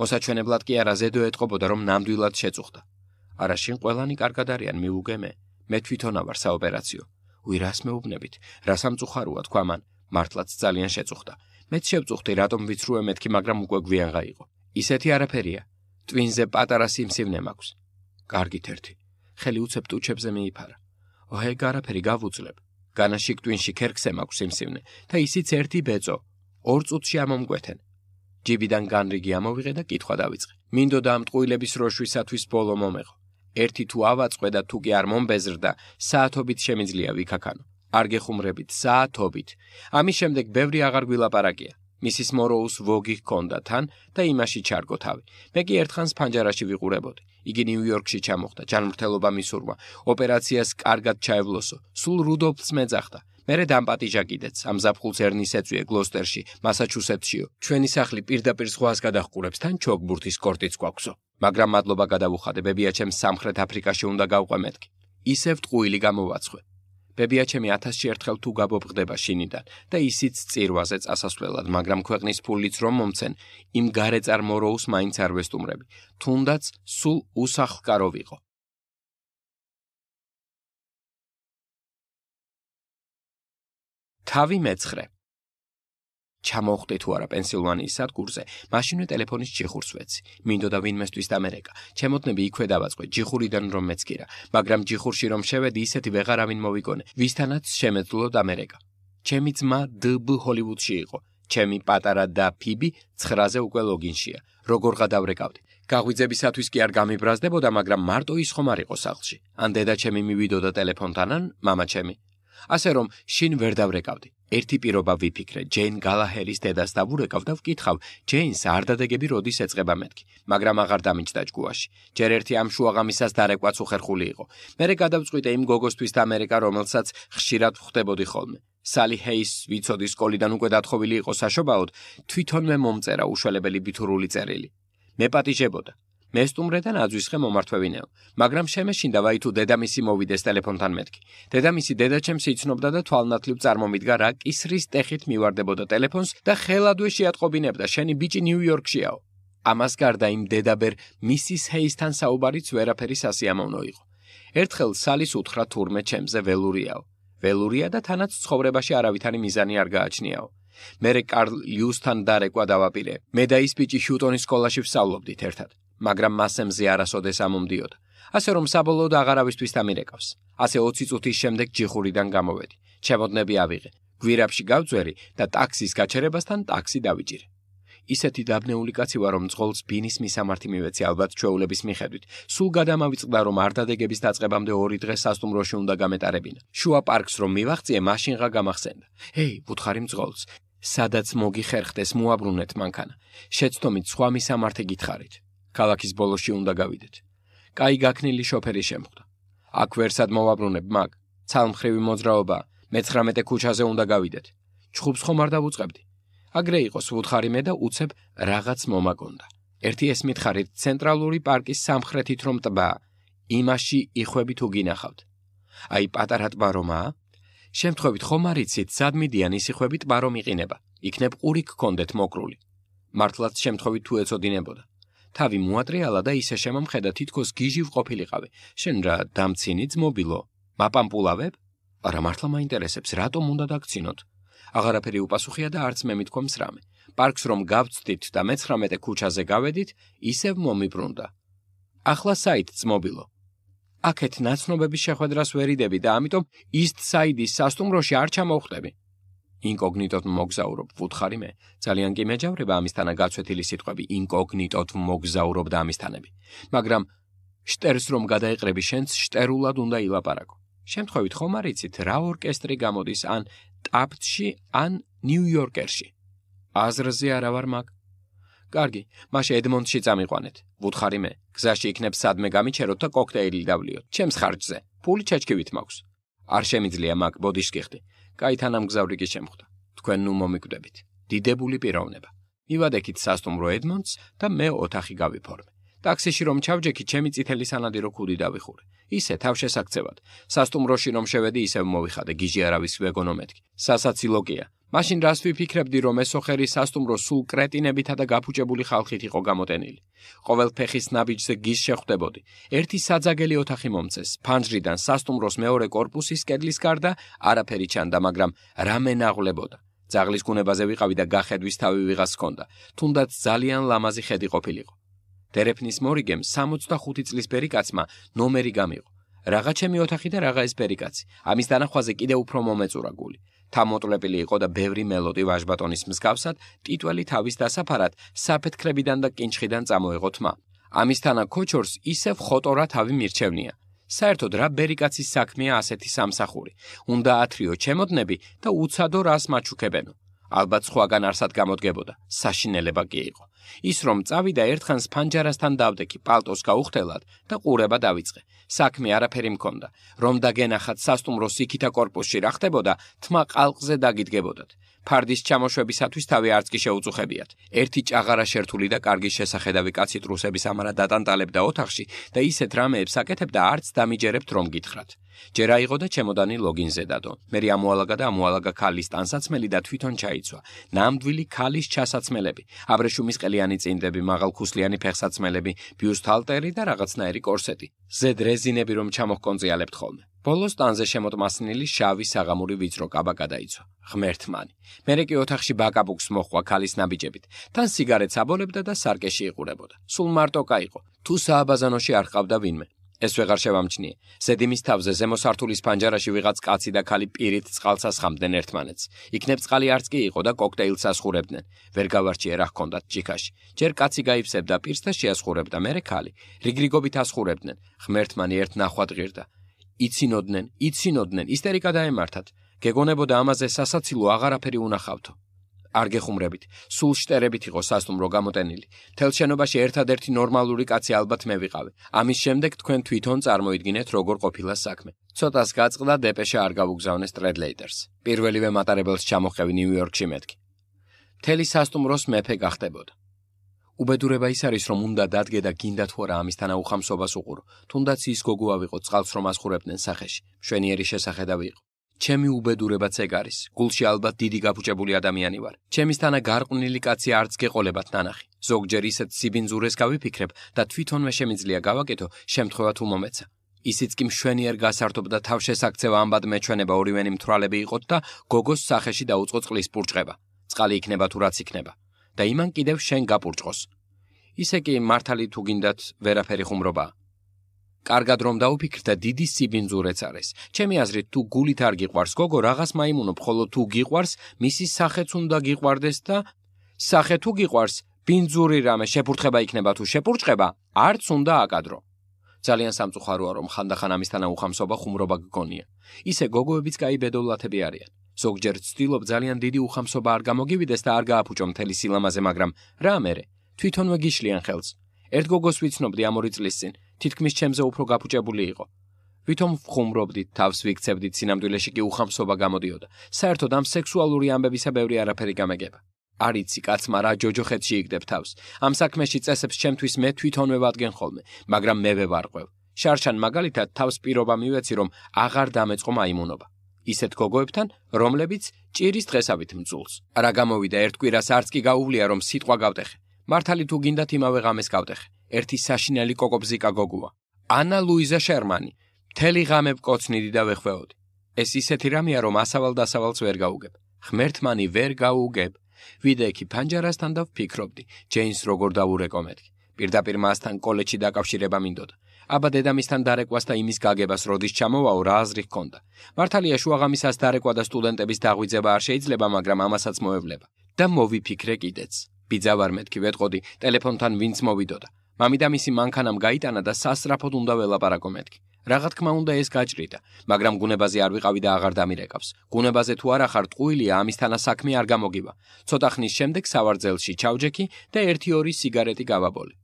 მოსაჩვენებლად კი არა ზედო ეთყობოდა რომ ნამდვილად შეწუხდა არა შენ ყველანი კარგად არიან მიუგემე მე თვითონა ვარ საოპერაციო უირას მეუბნებით რა სამწუხაროა თქვა მან მართლაც ძალიან შეწუხდა მეც შევწუხდი რატომ ვიცრუე მეთქი მაგრამ უკვე გვიანღა იყო ისეთი არაფერია ტვინზე პატარა სიმსივნე მაქვს კარგით ერთი ხელი უცებ ტუჩებზე მიიფარა ოჰე გარაფერი გავუძლებ განაში ტვინში ქერქსე მაქვს სიმსივნე და ისიც ერთი ბეწო ორ წუთში ამომგვეთენ ჯიბიდან განრიგი ამოვიღე და კითხვა დავიწყე. მინდოდა ამ ტყუილების როშვისათვის ბოლო მომეღო. ერთი თუ ავაწყე და თუ კი არ მომბეზრდა, საათობით შემიძლია ვიქაქანო. არ გეხუმრებით საათობით. ამის შემდეგ ბევრი აღარ გვილაპარაკია. მისის მოროუს ვოგი ჰქონდა თან და იმაში ჩარგო თავი. მე კი ერთხანს ფანჯარაში ვიყურებოდი. იგი ნიუ-იორკში ჩამოხდა, ჯანმრთელობა მისურვა, ოპერაციას კარგად ჩაევლოსო. სულ რუდოლფს მეძახდა. მერე დამპატიჟა კიდეც ამ ზაფხულს ერნის ეწვიე გლოსტერში მასაჩუსეტსშიო ჩვენი სახლი პირდაპირ ზღვას გადაჰყურებს თან ჩოგბურთის კორტიც გვაქვსო მაგრამ მადლობა გადავუხადე ბებია ჩემს სამხრეთ აფრიკაში უნდა გავყვემეთკი ისევ ტყუილი გამოვაცხვე ბებია ჩემი 1000 ერთხელ თუ გაბობღდება შინიდან და ისიც წირვაზე წასასვლელად მაგრამ ქვეყნის ფულიც რომ მომცენ იმ გარეწარ მოროუს მაინც არ ვესტუმრები თუნდაც სულ უსახლკარო ვიყო თავი მეცხრე ჩამოხვდი თუ არა პენსილვანიის სადგურზე, მაშინვე ტელეფონის ჯიხურს ვეცი. მინდოდა ვინმესთვის დამერეკა. ჩემოთნები იქვე დავაწყე ჯიხურიდან რომ მეცკირა, მაგრამ ჯიხურში რომ შევედი, ისეთი ვეღარავინ მოვიგონე, ვისთანაც შემეძლო დამერეკა. ჩემი ძმა დბ ჰოლივუდში იყო. ჩემი პატარა და ფიბი 9-ზე უკვე ლოგინშია. როგორ გადავრეკავდი? გაღვიძებისათვის კი არ გამიბრაზდებოდა, მაგრამ მარტო ის ხომ არ იყო სახლში. ან დედა ჩემი მივიდოდა ტელეფონთან, ან мама ჩემი ასე რომ შინ ვერ დავრეკავდი ერთი პიროვა ვიფიქრე ჯეინ გალაჰერის დედას დავურეკავ და ვკითხავ ჯეინს არ დადეგები როდის ეწება მეთქი მაგრამ აღარ დამიჭდა ჯგუაში ჯერ ერთი ამ შუაღამისას დარეკვაც უხერხული იყო მერე გადავწყვიტე იმ გოგოსთვის და ამერიკა რომელსაც ხშირად ხვდებოდი ხოლმე სალი ჰეის ვიცოდი სკოლიდან უკვე დათხოვილი იყო საშობაოდ თვითონვე მომწერა უშველებელი ბიტურული წერილი მე პატიჟებოდა მესტუმრედან აძვისხე მომართვევინეო მაგრამ შემეშინდა ვაი თუ დედამისი მოვიდეს ტელეფონთან მეთქი დედამისი დედაჩემს იცნობდა და თვალნათლივ წარმომიდგა რა ისრის ტეხით მივარდებოდა ტელეფონს და ხელადვე შეატყობინებდა შენი ბიჭი ნიუ-იორკშიაო ამას გარდა იმ დედაბერ მისის ჰეისთან საუბარიც ვერაფერი სასიამოვნო იყო ერთხელ სალის უთხრა თურმე ჩემზე ველურიაო ველურია და თანაც ცხოვრებაში არავითარი მიზანი არ გააჩნიაო მერე კარლ იუსთან დარეკვა დავაპირე. მე და ის ბიჭი შუტონის სკოლაში ვსწავლობდით ერთად. მაგრამ მასემზე არასოდეს ამომდიოდა. ასე რომ საბოლოოდ აღარავისთვის დამირეკავს. ასე 20 წუთის შემდეგ ჯიხურიდან გამოვედი. ჩემოდნები ავიღე. გვირაბში გავწვერი და ტაქსის გაჩერებასთან ტაქსი დავიჭირე. ისეთი დაბნეული კაცი ვარ, რომ ძღოლს ბინის მისამართი მივეცი ალბათ ჩვეულების მიხედვით. სულ გადამავიწყდა, რომ არ დადეგების დაწყებამდე 2 დღე სასტუმროში უნდა გამეტარებინა. შუა პარკს რომ მივაღწიე, მაშინ ღა გამახსენდა. ჰეი, ვუთხარი ძღოლს. სადაც მოგიხერხდეს, მოაბრუნეთ მანქანა. შეცდომით სხვა მისამართი გითხარით. ქალაქის ბოლოში უნდა გავიდეთ. კაი გაქნილი შოფერი შემხვდა. აქ ვერსად მოვაბრუნებ მაგ. ცალმხრივი მოძრაობა, მე-19 ქუჩაზე უნდა გავიდეთ. ჩხუბს ხომ არ დავუწყებდი? აგრე იყოს უთხარი მე და უცებ რაღაც მომაგონდა. ერთი ეს მითხარით ცენტრალური პარკის სამხრეთით რომ ტბა, იმაში იხვები თუ გინახავთ. აი პატარა ტბა რომა? შემთხვევით ხომ არიცით, სად მიდიან ის იხვები ტბა რომ იყინება? იქნებ ყური გქონდეთ მოკრული. მართლაც შემთხვევით თუ ეცოდინებოდა. თავი მოატრეალა და ისე შემომხედა თითქოს გიჟი ვყოფილიყავი. შენ რა დამცინი ძმობილო? მაპამპულავებ? არა მართლა მაინტერესებს, რატომ უნდა დაგცინოთ? აღარაფერი უპასუხია და არც მე მithkoms rame. პარკს რომ გავწდით და მე-19 ქუჩაზე გავედით, ისევ მომიბრუნდა. ახლა საით ძმობილო. აქეთ ნაცნობების შეხვედრას ვერიდები და ამიტომ ისტ საიდის სასტუმროში არ ჩამოვხვდები. ინკოგნიტოდ მოგზაურობ ფუთხარი მე ძალიან კი მეჯავრება ამისთანა გაცვეთილი სიტყვები ინკოგნიტოდ მოგზაურობ და ამისთანები მაგრამ შტერს რომ გადაიყრები შენს შტერულად უნდა ილაპარაკო შემთხვევით ხომ არ იცით რა ორკესტრი გამოდის ან ტაფტში ან ნიუ-იორკერში აზრზე არა ვარ მაგ კარგი მაშინ ედმონდში წამიყვანეთ ვუთხარი მე გზაში იქნებ სადმე გამიჩეროთ და კოქტეილი დავლიოთ ჩემს ხარჯზე ფული ჩაჩქივით მაქვს არ შემიძლია მაგ ბოდიშს გიხდი კაი თანამგზავრი კი შემხვდა. თქვენ ნუ მომიკვდებით. დიდებული პიროვნება. მივადექით სასტუმრო ედმონდს და მე ოთახი გავიფორმე. ტაქსიში რომ ჩავჯექი, ჩემი წითელი სანადირო ქუდი დავიხურე. ისე თავშესაქცევად. სასტუმროში რომ შევედი, ისევ მოვიხადე, გიჟი არავის ვეგონომეთქი. სასაცილოკია. მაშინ რას ვიფიქრებდი, რომ ესო ხერი სასტუმრო სულ კრეტინებითა და გაფუჭებული ხალხით იყო გამოტენილი. ყოველ ფეხის ნაბიჯზე გის შეხვდებოდი. ერთი საძაგელი ოთახი მომწეს. ფანჯრიდან სასტუმროს მეორე корпуსის კედლის გარდა არაფერი ჩანდა, მაგრამ რამენ აღლებოდა. ზაღლის გუნებაზე ვიყავი და გახედვის თავი ვიღას ჰქონდა. თუნდაც ძალიან ლამაზი ხედი ყოფილიყო. დერეფნის მორიგემ 65 წლის ბერი კაცმა ნომერი გამიღო. რაღა ჩემი ოთახი და რაღა ეს ბერი კაცი. ამის დანახვაზე კიდე უფრო მომეწურა გული. თამოტლებელი იყო და ბევრი მელოდი ვაჟბატონის მსგავსად ტიტველი თავის დასაფარად საფეთქრებიდან და კინჩხიდან წამოეღო თმა. ამისთანა კოჩორს ისევ ხოტორა თავი მირჩევნია. საერთოდ რა ბერიკაცის საქმეა ასეთი სამსახური? უნდა ათრიო ჩემოდნები და უცადო რას მაჩუქებენო. ალბათ სხვაგან არსად გამოდგებოდა საშინელება კი იყო ის რომ წავიდა ერთხანს ფანჯარასთან დავდექი პალტოს გაუხდელად და ყურება დაიწყე საქმე არაფერი მქონდა რომ დაგენახათ სასტუმროს იქითა корпуსში რა ხდებოდა თმა ყალყზე დაგიდგებოდათ ფარდის ჩამოშვებისათვის თავი არც კი შეუწუხებიათ ერთი ჭაღარა შერთული და კარგი შესახედავი კაცი რუსების ამარა დატანტალებდა ოთახში და ისეთ რამეებს აკეთებდა არც დამიჯერებთ რომ გითხრათ ჯერ აიღო და ჩემოდანი ლოგინზე დადო. მე ამოალაგა და ამოალაგა ქალის ტანსაცმელი და თვითონ ჩაიცვა. ნამდვილი ქალის ჩასაცმელები, აბრეშუმის ყელიანი წინდები, მაღალქუსლიანი ფეხსაცმელები, ბიუსთალტერი და რაღაცნაირი კორსეტი. ზედ რეზინები რომ ჩამოგკონზიალებთ ხოლმე. ბოლოს ტანზე შემოტმასნილი შავი საღამური ვიწრო კაბა გადაიცვა. ღმერთმანი. მე რეკი ოთახში ბაკაბუქს მოხვა ქალის ნაბიჯებით. თან სიგარეთს აბოლებდა და სარკეში იყურებოდა. სულ მარტო кайყო. თუ სააბაზანოში არ ყავდა ვინმე. ეს ვეღარ შევამჩნიე. ზედიმის თავზე ზემო სართულის ფანჯარაში ვიღაც კაცი და ქალი პირით წყალს ასხამდნენ ერთმანეთს. იქნებ წყალი არც კი იყო და კოქტეილს ასხურებდნენ. ვერ გავარჩიე რა ჰქონდათ ჭიქაში. ჯერ კაცი გაიფსებდა პირს და შეასხურებდა, მერე ქალი. რიგრიგობით ასხურებდნენ. ღმერთმანი ერთ ნახვად ღირდა. იცინოდნენ, იცინოდნენ, ისტერიკა დაემართათ. გეგონებოდა ამაზე სასაცილო აღარაფერი უნახავთო. არ გეხუმრებით. სულ შტერებით იყო სასტუმრო გამოტენილი. თელშენობაში ერთადერთი ნორმალური კაცი ალბათ მე ვიყავი. ამის შემდეგ თქვენ თვითონ წარმოიდგინეთ როგორ ყოფილა საქმე. ცოტას გაწყდა დეპეშა არ გავუგზავნეს ტრედლეიდერს. პირველივე მატარებელს ჩამოყევი ნიუ-იორკში მეთქი. თელი სასტუმროს მეფე გახდებოდა. უბედურება ის არის რომ უნდა დადგე და გინდა თუ არა ამის თანაუხამსობას უყურო. თუნდაც ის გოგო ავიღო წყალს რომ ასხურებდნენ სახეში. მშვენიერი შესახედავი იყო. ჩემი უბედურებაც ეგ არის. გულში ალბათ დიდი გაფუჭებული ადამიანი ვარ. ჩემისთანა გარყვნილი კაცი არც გეყოლებათ ნანახი. ზოგჯერ ისეთ სიბინძურეს გავიფიქრებ და თვითონვე შემიძლია გავაკეთო შემთხვევა თუ მომეცა. ისიც კი მშვენიერ გასართობ და თავშესაქცევა ამბად მეჩვენება ორივენი მთვრალები იყოს და გოგოს სახეში დაუწყო წყლის პურჭება. წყალი იქნება თუ რაც იქნება და იმან კიდევ შენ გაპურჭოს. ისე კი მართალი თუ გინდათ ვერაფერი ხუმრობაა. კარგად რომ დაუფიქრდა დიდი სიბინძურეც არის. ჩემი აზრით, თუ გულით არ გიყვარს გოგო, რაღაც მაიმუნო, ხოლო თუ გიყვარს, მისი სახეც უნდა გიყვარდეს და სახე თუ გიყვარს, ბინძური რამე შეფურთხება იქნება თუ შეფურჭება, არც უნდა აკადრო. ძალიან სამწუხაროა რომ ხანდახან ამისთან აუხამსობა ხუმრობა გგონია. ისე გოგოებიც კაი ბედოლათები არიან. ზოგჯერ ცდილობ ძალიან დიდი უხამსობა არ გამოგივიდეს და არ გააფუჭო მთელი სილამაზე, მაგრამ რა მერე? თვითონვე გიშლიან ხელს. ერთ გოგოს ვიცნობდი ამ ორი წლის წინ. თითქმის ჩემზე უფრო გაფუჭებული იყო. ვითომ ხუმრობდით, თავს ვიქცევდით, სინამდვილეში კი უხამსობა გამოდიოდა. საერთოდ ამ სექსუალური ამბებისა ბევრი არაფერი გამეგება. არიცი, კაცმა რა ჯოჯოხეთში იგდებ თავს. ამ საქმეში წესებს ჩემთვის მე თვითონვე ვადგენ ხოლმე, მაგრამ მე ვევარყევ. შარშან მაგალითად თავს პირობა მივეცი, რომ აღარ დამეწყო მაიმუნობა. ისეთ გოგოებთან, რომლებიც ჭირის დღესავით მძულს. რა გამოვიდა ერთ კვირას არც კი გაუვლია, რომ სიტყვა გავტეხე. მართალი თუ გინდათ იმავე ღამეს გავტეხე. ერთი საშინელი კოკობზიკა გოგოა. ანა ლუიზა შერმანი. მთელი ღამე ვკოცნიდი და ვეხვეოდი. ეს ისეთი რამეა, რომ ასავალ დასავალს ვერ გავუგებ. ღმერთმანი ვერ გავუგებ. ვიდეკი პანჯარასთან და ვფიქრობდი, ჯეინს როგორ დაურეკომედი. პირდაპირ მასთან კოლეჯში დაკავშირება მინდოდა. აბა დედამისთან დარეკვას და იმის გაგებას როდის ჩამოვაო რა აზრი ჰქონდა. მართალია შუაღამისას დარეკვა და სტუდენტების დაღვიძება არ შეიძლება, მაგრამ ამასაც მოევლება. და მოვიფიქრე კიდეც. ბიძა ვარ მეთქი ვეთყოდი, ტელეფონთან ვინც მოვიდოდა. მამიდამისი მანქანამ გაიტანა და სასრაფოდ უნდა ველაპარაკო მეთქი. რაღა თქმა უნდა ეს გაჭრიდა, მაგრამ გუნებაზე არ ვიყავი და აღარ დამირეკავს. გუნებაზე თუ არ ახარ ტყუილია, ამისთანა საქმე არ გამოგივა. ცოტა ხნის შემდეგ სავარძელში ჩავჯექი და 1-2 სიგარეტი გავაბოლე.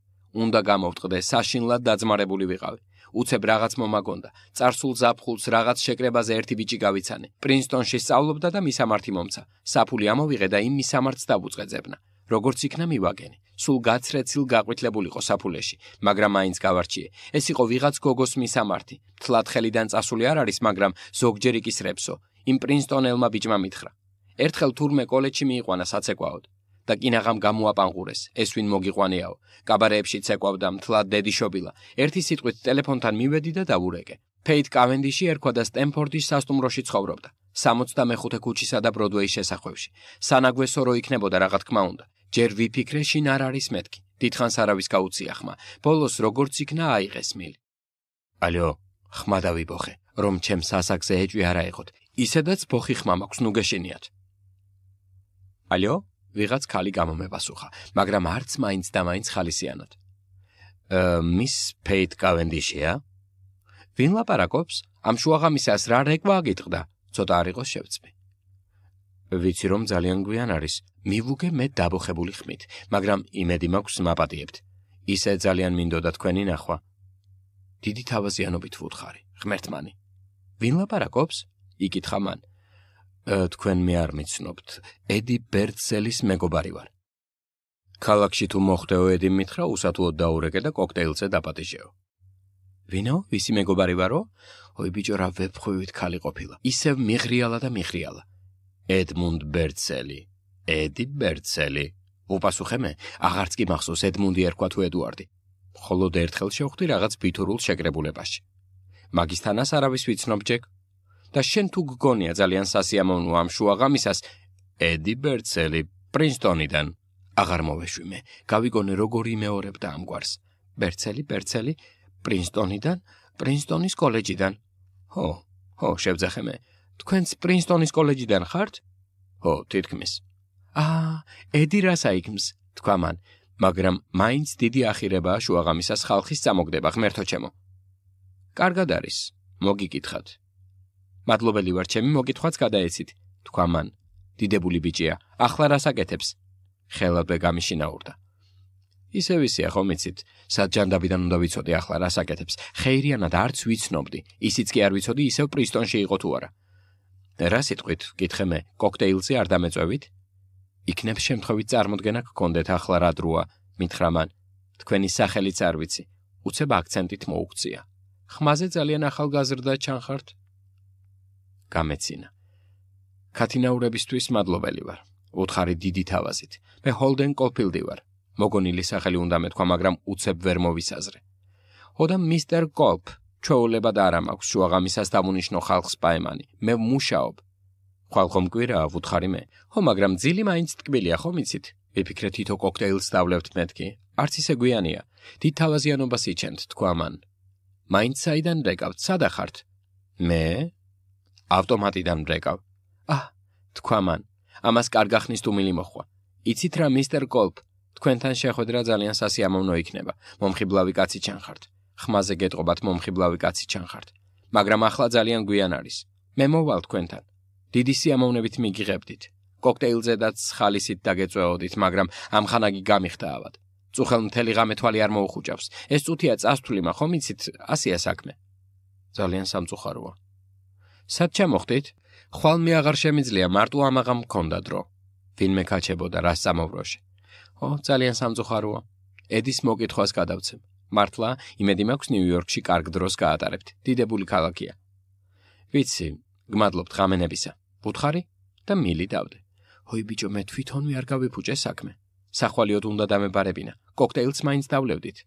უნდა გამოვტყდე, საშინლად დაძმარებული ვიყავი. უცებ რაღაც მომაგონდა. царსულ ზაფხულს რაღაც შეკრებაზე ერთი ბიჭი გავიცანე. პრინსტონში სწავლობდა და მისამართი მომცა. საფული ამოვიღე და იმ მისამართს დაუწყეზებნა. როგორც იქნა მივაგენი სულ გაცრეცილ გაყვეთლებულიყო საფულეში მაგრამ მაინც გავარჩიე ეს იყო ვიღაც გოგოს მისამართი თლათ ხელიდან წასული არ არის მაგრამ ზოგჯერ იკისრებსო იმ პრინსტონელმა ბიჭმა მითხრა ერთხელ თურმე კოლეჯში მიიყვანა საცეკვაოდ და კინაღამ გამოაპანყურეს ეს ვინ მოგიყვანეაო კაბარეებში ცეკვავდა მთლად დედიშობილა ერთი სიტყვით ტელეფონთან მივედი და დავურეკე ფეით კავენდიში ერქვა და სტემფორდის სასტუმროში ცხოვრობდა 65 ქუჩისა და ბროდვეის შესახვევში სანაგვესო რო იქნებოდა რაღა თქმა უნდა ჯერ ვიფიქრე შინ არ არის მეთქი დიდხანს არავის გაუწია ხმა ბოლოს როგორც იქნა აიღეს მილი ალო ხმა დავიბოხე რომ ჩემ სასაკზე ეჭვი არა ეღოთ ისედაც ბოხი ხმა მაქვს ნუ გეშენიათ ალო ვიღაც ხალი გამომებას უხა მაგრამ არც მაინც და მაინც ხალისიანოთ მის პეით კავენდიშია ვინ ლაპარაკობს ამ შუაღამისას რა რეკვა აგიტყდა ცოტა არ იყოს შევწმე ვიცი რომ ძალიან გვიან არის. მივუგე მე დაბოხებული ხმით, მაგრამ იმედი მაქვს მაპატიებთ. ისე ძალიან მინდოდა თქვენი ნახვა. დიდი თავაზიანობით ვუთხარი, ღმერთმანი. ვინ ლაპარაკობს? იკითხა მან. თქვენ მე არ მიცნობთ. ედი ბერცელის მეგობარი ვარ. ქალაქში თუ მოხდეო ედი მითხრა უსათუოდ დაურეკე და კოქტეილზე დაპატიჟეო. ვინო? ვისი მეგობარი ვარო? ოი ბიჭო რა ვეფხვივით ხალი ყოფილა. ისევ მიღრიალა და მიღრიალა. ედმუნდ ბერცელი. ედი ბერცელი. უპასუხე მე, აღარც კი მახსოვს ედმუნდი ერქვა თუ ედუარდი. მხოლოდ ერთხელ შევხვდი რაღაც ფიტურულ შეკრებულებაში. მაგისტანას არავის ვიცნობ ჯეკ და შენ თუ გგონია ძალიან სასიამოვნო ამ შუაღამისას ედი ბერცელი პრინსტონიდან აღარ მოვეშვი მე. გავიგონე როგორ იმეორებ და ამგვარს. ბერცელი, ბერცელი პრინსტონიდან, პრინსტონის კოლეჯიდან. ჰო, ჰო, შევძახე მე. თქვენს პრინსტონის კოლეჯიდან ხართ? ო, თითქმის. აა, ედი რას აიგმს? თქვა მან, მაგრამ მაინც დიდი ახირებაა შუაღამისას ხალხის სამოგდება ღმერთო ჩემო. კარგად არის, მოგიკითხათ. მადლობელი ვარ ჩემი მოკითხვაც გადაეცით, თქვა მან. დიდებული ბიჭია, ახლა რას აკეთებს? ხელაბე გამიშინაურდა. ისე ვიციე ხომ იცით, საჯანდაბიდან უნდა ვიცოდე ახლა რას აკეთებს. ხეირიანად არც ვიცნობდი, ისიც კი არ ვიცოდი ისევ პრისტონში იყო თუ არა. რა სიტყვით გითხე მე კოქტეილზე არ დამეწვევით იქნებ შემთხვევით წარმოდგენა გქონდეთ ახლა რა დროა მითხრამან თქვენი სახელიც არ ვიცი უცებ აქცენტით მოუქცია ხმაზე ძალიან ახალგაზრდა ჩანხართ გამეცინა კათინაურებისთვის მადლობელი ვარ უთხარი დიდი თავაზით მე ჰოლდენ კოფილდი ვარ მოგონილი სახელი უნდა მეთქვა მაგრამ უცებ ვერ მოვისაზრე ოდა მისტერ კოლფ ჩაოლებად არ ამაქვს შუაღამისას დამუნიშნო ხალხს პაემანი მე ვმუშაობ ხალხო მკვირაა ვუთხარი მე ხო მაგრამ ძილი მაინც ტკბილია ხომ იცით ვიფიქრე თითო კოქტეილს დავლევთ მეთქი არც ისე გვიანია დიდ თავაზიანობას იჩენთ თქვა მან მაინც საიდან რეკავთ სადახართ მე ავტომატიდან რეკავ აჰ თქვა მან ამას კარგახნის თუმილი მოხვა იცით რა მისტერ კოლფ თქვენთან შეხვედრა ძალიან სასიამოვნო იქნება მომხიბლავი კაცი ჩანხართ ხმაზე გეტყობათ მომხიბლავი კაცი ჩანხართ. მაგრამ ახლა ძალიან გვიან არის. მე მოვალ თქვენთან. დიდი სიამოვნებით მიგიღებდით. კოქტეილზე და ცხალისით დაგეწეოდით, მაგრამ ამხანაგი გამიხდაავად. წუხელ მთელი ღამე თვალი არ მოუხუჭავს. ეს წუთია წასვლიმა ხომ იცით? ასია საქმე. ძალიან სამწუხაროა. სად ჩამოხდით? ხვალმე აღარ შემიძლია მარტო ამაღამ მქონდა დრო. ვინმე კაჩებოდა რას სამოვროში. ო, ძალიან სამწუხაროა. ედის მოკითხვას გადავცემ. მართლა იმედი მაქვს ნიუ-იორკში კარგ დროს გაატარებთ. დიდებული ქალაქია. ვიცი, გმადლობთ გამენებისა. უთხარი და მილი დავდე. ჰოი ბიჭო, მე თვითონვე არ გავიფუჭე საქმე. სახვალიოდ უნდა დამებარებინა. კოქტეილს მაინც დავლევდით.